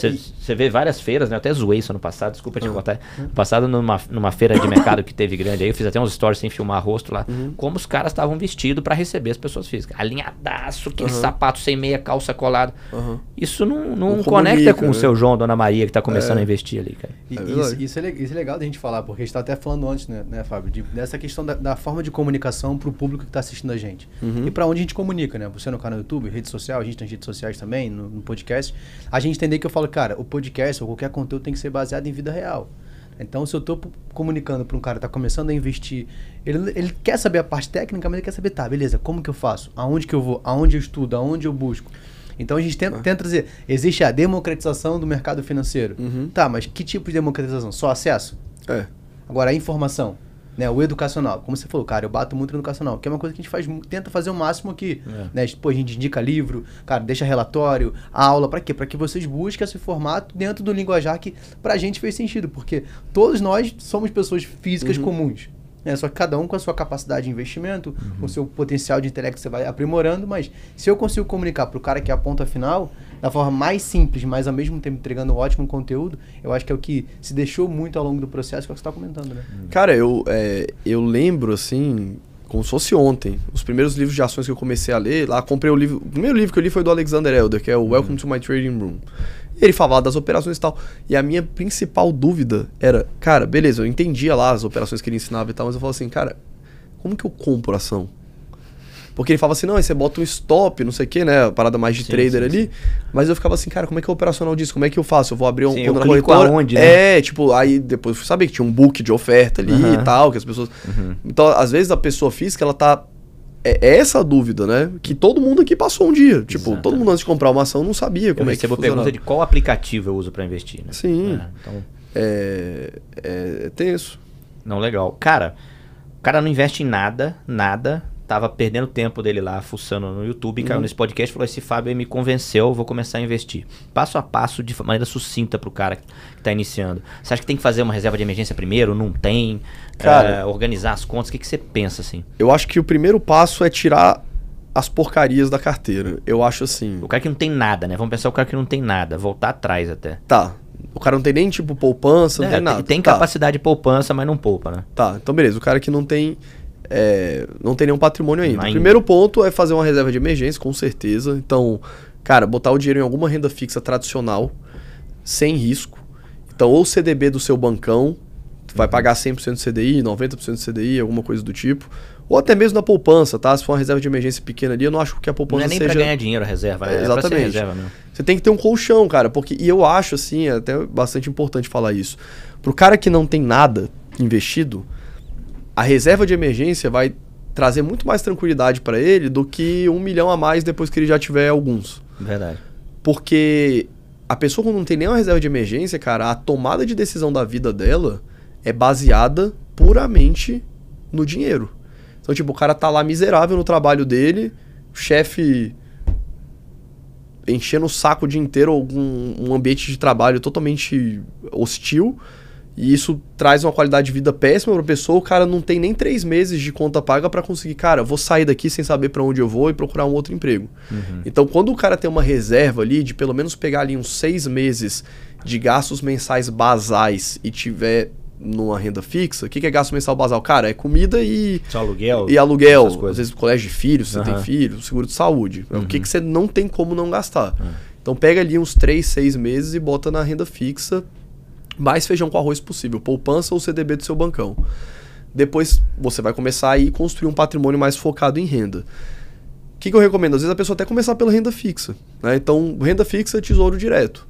Você vê várias feiras, né? Eu até zoei isso ano passado, desculpa te uhum. contar. Uhum. Passado numa, numa feira de mercado que teve grande aí, eu fiz até uns stories sem filmar rosto lá, uhum. como os caras estavam vestidos para receber as pessoas físicas. Alinhadaço, aquele uhum. sapato sem meia, calça colada. Uhum. Isso não, não, conecta com né? o seu João, Dona Maria, que tá começando é. a investir ali, cara. E, é isso, isso, é, isso é legal da gente falar, porque a gente tá até falando antes, né, né Fábio? De, dessa questão da, da, forma de comunicação pro público que tá assistindo a gente. Uhum. E para onde a gente comunica, né? Você no canal do YouTube, rede social, a gente tem redes sociais também, no, no podcast. A gente entender que eu falo falo, cara, o podcast ou qualquer conteúdo tem que ser baseado em vida real. Então, se eu estou comunicando para um cara que está começando a investir, ele, ele quer saber a parte técnica, mas ele quer saber, tá, beleza, como que eu faço? Aonde que eu vou? Aonde eu estudo? Aonde eu busco? Então a gente tenta, ah. tenta dizer, existe a democratização do mercado financeiro. Uhum. Tá, mas que tipo de democratização? Só acesso? É. Agora, a informação. Né, o educacional. Como você falou, cara, eu bato muito no educacional, que é uma coisa que a gente faz, tenta fazer o máximo aqui. É. Né? Pô, tipo, a gente indica livro, cara, deixa relatório, aula, para quê? Para que vocês busquem esse formato dentro do linguajar que pra gente fez sentido, porque todos nós somos pessoas físicas uhum. comuns. Né? Só que cada um com a sua capacidade de investimento, uhum. com o seu potencial de intelecto que você vai aprimorando, mas se eu consigo comunicar pro cara que é a ponta final, da forma mais simples, mas ao mesmo tempo entregando ótimo conteúdo, eu acho que é o que se deixou muito ao longo do processo, que é o que você está comentando, né? Hum. Cara, eu, é, eu lembro, assim, como se fosse ontem, os primeiros livros de ações que eu comecei a ler, lá comprei o livro, o primeiro livro que eu li foi do Alexander Elder, que é o hum. Welcome to My Trading Room. Ele falava das operações e tal. E a minha principal dúvida era, cara, beleza, eu entendia lá as operações que ele ensinava e tal, mas eu falava assim, cara, como que eu compro ação? Porque ele falava assim, não, aí você bota um stop, não sei o que, né? Parada mais de sim, trader sim, ali. Sim. Mas eu ficava assim, cara, como é que é operacional disso? Como é que eu faço? Eu vou abrir um sim, conta na corretora. Aonde, né? É, tipo, aí depois eu sabia que tinha um book de oferta ali uhum. e tal, que as pessoas. Uhum. Então, às vezes, a pessoa física, ela tá é, é essa a dúvida, né? Que todo mundo aqui passou um dia. Tipo, Exatamente. todo mundo antes de comprar uma ação não sabia como eu é que você pergunta de qual aplicativo eu uso para investir, né? Sim. É, então... é, é, é tenso. Não, legal. Cara, o cara não investe em nada, nada, tava perdendo tempo dele lá, fuçando no YouTube, uhum. caiu nesse podcast e falou: esse Fábio me convenceu, vou começar a investir. Passo a passo, de maneira sucinta pro cara que tá iniciando. Você acha que tem que fazer uma reserva de emergência primeiro? Não tem? Cara, é, organizar as contas? O que, que você pensa assim? Eu acho que o primeiro passo é tirar as porcarias da carteira. Eu acho assim. O cara que não tem nada, né? Vamos pensar o cara que não tem nada, voltar atrás até. Tá. O cara não tem nem tipo poupança, não é, tem nada. Tem, tem tá. capacidade de poupança, mas não poupa, né? Tá. Então beleza, o cara que não tem é, não tem nenhum patrimônio ainda. o primeiro ponto é fazer uma reserva de emergência, com certeza. Então, cara, botar o dinheiro em alguma renda fixa tradicional, sem risco. Então, ou CDB do seu bancão, vai uhum. pagar 100% de CDI, 90% de CDI, alguma coisa do tipo. Ou até mesmo na poupança, tá? Se for uma reserva de emergência pequena ali, eu não acho que a poupança seja... Não é nem seja... pra ganhar dinheiro a reserva, É, exatamente. reserva mesmo. Você tem que ter um colchão, cara, porque... E eu acho, assim, é até bastante importante falar isso. Pro cara que não tem nada investido, a reserva de emergência vai trazer muito mais tranquilidade para ele do que um milhão a mais depois que ele já tiver alguns. Verdade. Porque a pessoa que não tem nenhuma reserva de emergência, cara, a tomada de decisão da vida dela é baseada puramente no dinheiro. Então, tipo, o cara tá lá miserável no trabalho dele, o chefe enchendo o saco o dia inteiro, algum, um ambiente de trabalho totalmente hostil. E isso traz uma qualidade de vida péssima para pra pessoa. O cara não tem nem três meses de conta paga para conseguir, cara, vou sair daqui sem saber para onde eu vou e procurar um outro emprego. Uhum. Então, quando o cara tem uma reserva ali de pelo menos pegar ali uns seis meses de gastos mensais basais e tiver numa renda fixa, o que, que é gasto mensal basal? Cara, é comida e. Só aluguel? E aluguel. Às vezes, colégio de filhos, se uhum. você tem filho, seguro de saúde. Uhum. O que, uhum. que você não tem como não gastar. É. Então, pega ali uns três, seis meses e bota na renda fixa mais feijão com arroz possível, poupança ou CDB do seu bancão. Depois você vai começar a ir construir um patrimônio mais focado em renda. O que, que eu recomendo? Às vezes a pessoa até começar pela renda fixa. Né? Então, renda fixa é tesouro direto.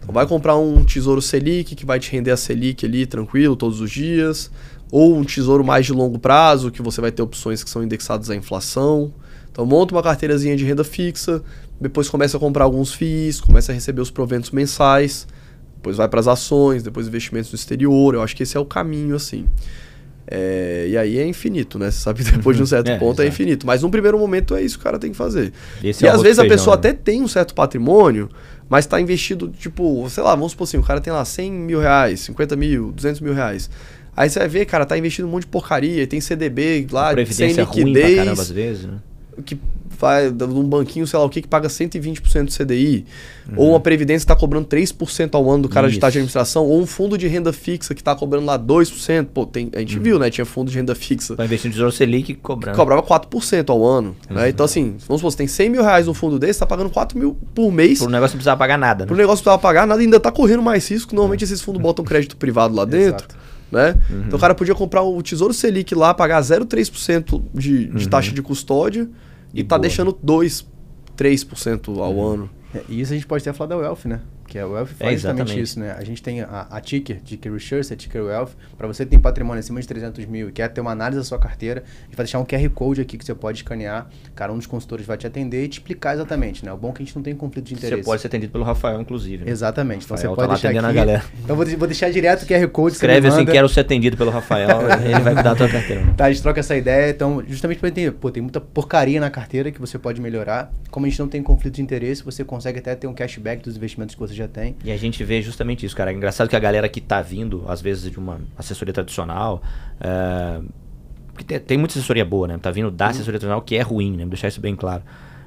Então, vai comprar um tesouro Selic, que vai te render a Selic ali tranquilo todos os dias. Ou um tesouro mais de longo prazo, que você vai ter opções que são indexadas à inflação. Então, monta uma carteirazinha de renda fixa. Depois começa a comprar alguns FIIs, começa a receber os proventos mensais depois vai para as ações, depois investimentos no exterior. Eu acho que esse é o caminho, assim. É, e aí é infinito, né? Você sabe que depois de um certo é, ponto é infinito. Mas num primeiro momento é isso que o cara tem que fazer. Esse é e é às vezes a pessoa né? até tem um certo patrimônio, mas está investido, tipo, sei lá, vamos supor assim, o cara tem lá 100 mil reais, 50 mil, 200 mil reais. Aí você vai ver, cara, tá investindo um monte de porcaria, tem CDB lá, sem liquidez. Ruim pra caramba, às vezes, né? Que um banquinho, sei lá o que, que paga 120% do CDI, uhum. ou uma previdência que está cobrando 3% ao ano do cara Isso. de taxa de administração, ou um fundo de renda fixa que está cobrando lá 2%. Pô, tem, a gente uhum. viu, né? Tinha fundo de renda fixa. Vai investir no Tesouro Selic cobrando. Que cobrava 4% ao ano. Uhum. Né? Então, assim, vamos supor, você tem 100 mil reais no fundo desse, está pagando 4 mil por mês. Para o negócio não precisava pagar nada. Né? Para o negócio não precisava pagar nada, ainda está correndo mais risco. Normalmente é. esses fundos botam crédito privado lá dentro. Exato. Né? Uhum. Então o uhum. cara podia comprar o Tesouro Selic lá, pagar 0,3% de, de uhum. taxa de custódia e, tá boa. deixando 2, 3% ao é. ano. É, e isso a gente pode ter falar da Wealth, né? que é o Wealth faz é, exatamente isso, né? A gente tem a, a ticker, ticker Research, a ticker Wealth, para você que tem patrimônio acima de 300 mil e quer ter uma análise da sua carteira, a gente vai deixar um QR Code aqui que você pode escanear, cara, um dos consultores vai te atender e te explicar exatamente, né? O bom é que a gente não tem conflito de interesse. Você pode ser atendido pelo Rafael, inclusive. Né? Exatamente, então Rafael você tá pode tá deixar atendendo aqui. a galera. Então vou, vou deixar direto o QR Code. Escreve assim, quero ser atendido pelo Rafael, ele vai cuidar da tua carteira. Tá, a gente troca essa ideia, então, justamente para entender, pô, tem muita porcaria na carteira que você pode melhorar, como a gente não tem conflito de interesse, você consegue até ter um cashback dos investimentos que você já tem. E a gente vê justamente isso, cara. É engraçado que a galera que está vindo, às vezes, de uma assessoria tradicional. É... Porque tem, tem muita assessoria boa, né? Tá vindo da uhum. assessoria tradicional que é ruim, né? Vou deixar isso bem claro.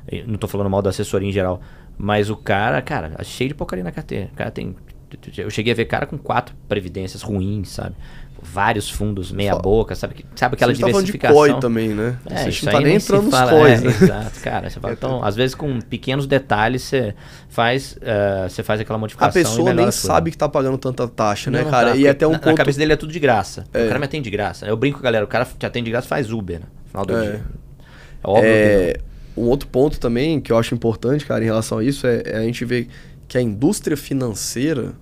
Eu não tô falando mal da assessoria em geral. Mas o cara, cara, é cheio de porcaria na carteira. O cara tem. Eu cheguei a ver cara com quatro previdências ruins, sabe? vários fundos meia Fala. boca, sabe, que, sabe aquela você tá diversificação. Tá de COI também, né? É, você isso não tá nem entrando nos fala, COIs, é, né? Exato, cara. Fala, então, às vezes com pequenos detalhes você faz, uh, você faz aquela modificação. A pessoa nem sabe que tá pagando tanta taxa, né, não, cara? Tá, e é até um na, ponto... na cabeça dele é tudo de graça. É. O cara me atende de graça. Eu brinco, galera, o cara te atende de graça faz Uber, né? No final do é. dia. É óbvio é... Que um outro ponto também que eu acho importante, cara, em relação a isso, é, é a gente ver que a indústria financeira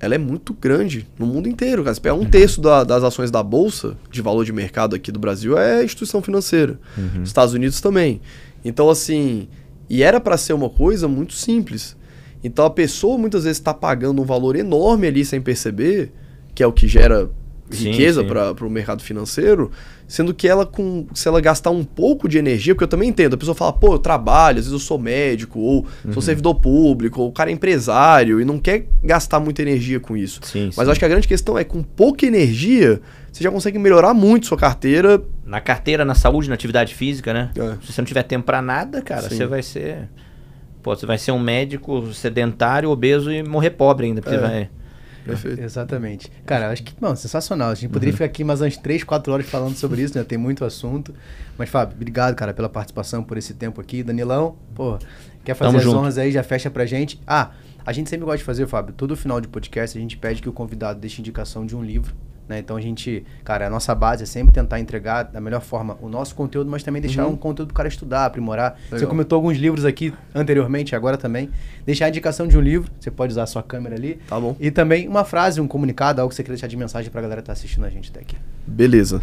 ela é muito grande no mundo inteiro. Cara. Se pegar um terço da, das ações da Bolsa de valor de mercado aqui do Brasil é instituição financeira. Uhum. Estados Unidos também. Então, assim, e era para ser uma coisa muito simples. Então, a pessoa muitas vezes está pagando um valor enorme ali sem perceber, que é o que gera riqueza para o mercado financeiro, Sendo que ela, com, se ela gastar um pouco de energia, porque eu também entendo, a pessoa fala, pô, eu trabalho, às vezes eu sou médico, ou uhum. sou servidor público, ou o cara é empresário, e não quer gastar muita energia com isso. Sim, Mas sim. eu acho que a grande questão é, com pouca energia, você já consegue melhorar muito sua carteira. Na carteira, na saúde, na atividade física, né? É. Se você não tiver tempo para nada, cara, sim. você vai ser. Pô, você vai ser um médico sedentário, obeso e morrer pobre ainda. Porque é. vai Perfeito. Ah, exatamente. Cara, acho que, mano, sensacional. A gente poderia uhum. ficar aqui mais umas 3, 4 horas falando sobre isso, né? Tem muito assunto. Mas, Fábio, obrigado, cara, pela participação, por esse tempo aqui. Danilão, pô, quer fazer Tamo as junto. honras aí, já fecha pra gente. Ah, a gente sempre gosta de fazer, Fábio, todo final de podcast a gente pede que o convidado deixe indicação de um livro né? Então a gente, cara, a nossa base é sempre tentar entregar da melhor forma o nosso conteúdo, mas também deixar uhum. um conteúdo para o cara estudar, aprimorar. Legal. Você comentou alguns livros aqui anteriormente, agora também. Deixar a indicação de um livro, você pode usar a sua câmera ali. Tá bom. E também uma frase, um comunicado, algo que você quer deixar de mensagem para a galera que está assistindo a gente até aqui. Beleza.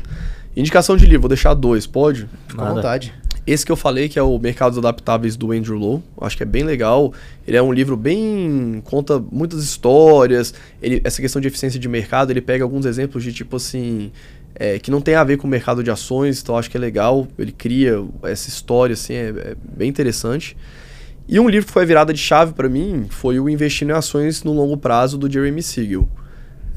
Indicação de livro, vou deixar dois, pode? Fica à vontade. Esse que eu falei, que é o Mercados Adaptáveis do Andrew Lowe, acho que é bem legal. Ele é um livro bem. conta muitas histórias. Ele, essa questão de eficiência de mercado, ele pega alguns exemplos de tipo assim. É, que não tem a ver com o mercado de ações, então acho que é legal. Ele cria essa história, assim, é, é bem interessante. E um livro que foi virada de chave para mim foi o Investindo em Ações no Longo Prazo, do Jeremy Siegel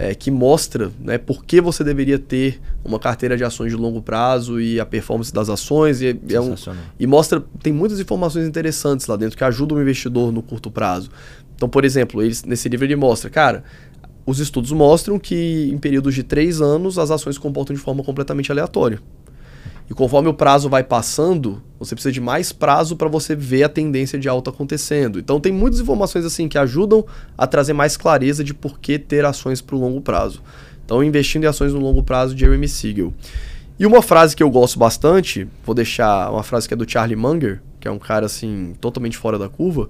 é, que mostra né, por que você deveria ter uma carteira de ações de longo prazo e a performance das ações. E, é, é um, e mostra, tem muitas informações interessantes lá dentro que ajudam o investidor no curto prazo. Então, por exemplo, eles, nesse livro ele mostra, cara, os estudos mostram que em períodos de três anos as ações se comportam de forma completamente aleatória. E conforme o prazo vai passando, você precisa de mais prazo para você ver a tendência de alta acontecendo. Então tem muitas informações assim que ajudam a trazer mais clareza de por que ter ações para o longo prazo. Então investindo em ações no longo prazo, Jeremy Siegel. E uma frase que eu gosto bastante, vou deixar uma frase que é do Charlie Munger, que é um cara assim totalmente fora da curva,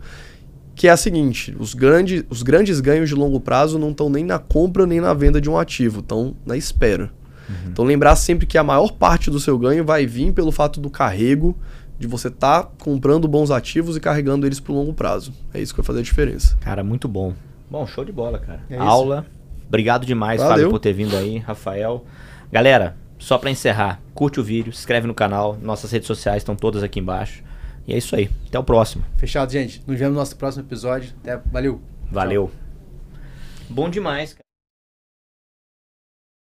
que é a seguinte: os grandes, os grandes ganhos de longo prazo não estão nem na compra nem na venda de um ativo, estão na espera. Uhum. Então lembrar sempre que a maior parte do seu ganho vai vir pelo fato do carrego, de você estar tá comprando bons ativos e carregando eles para o longo prazo. É isso que vai fazer a diferença. Cara, muito bom. Bom, show de bola, cara. É Aula. Obrigado demais, Valeu. Fábio, por ter vindo aí, Rafael. Galera, só para encerrar, curte o vídeo, se inscreve no canal, nossas redes sociais estão todas aqui embaixo. E é isso aí. Até o próximo. Fechado, gente. Nos vemos no nosso próximo episódio. Até. Valeu. Valeu. Tchau. Bom demais, cara.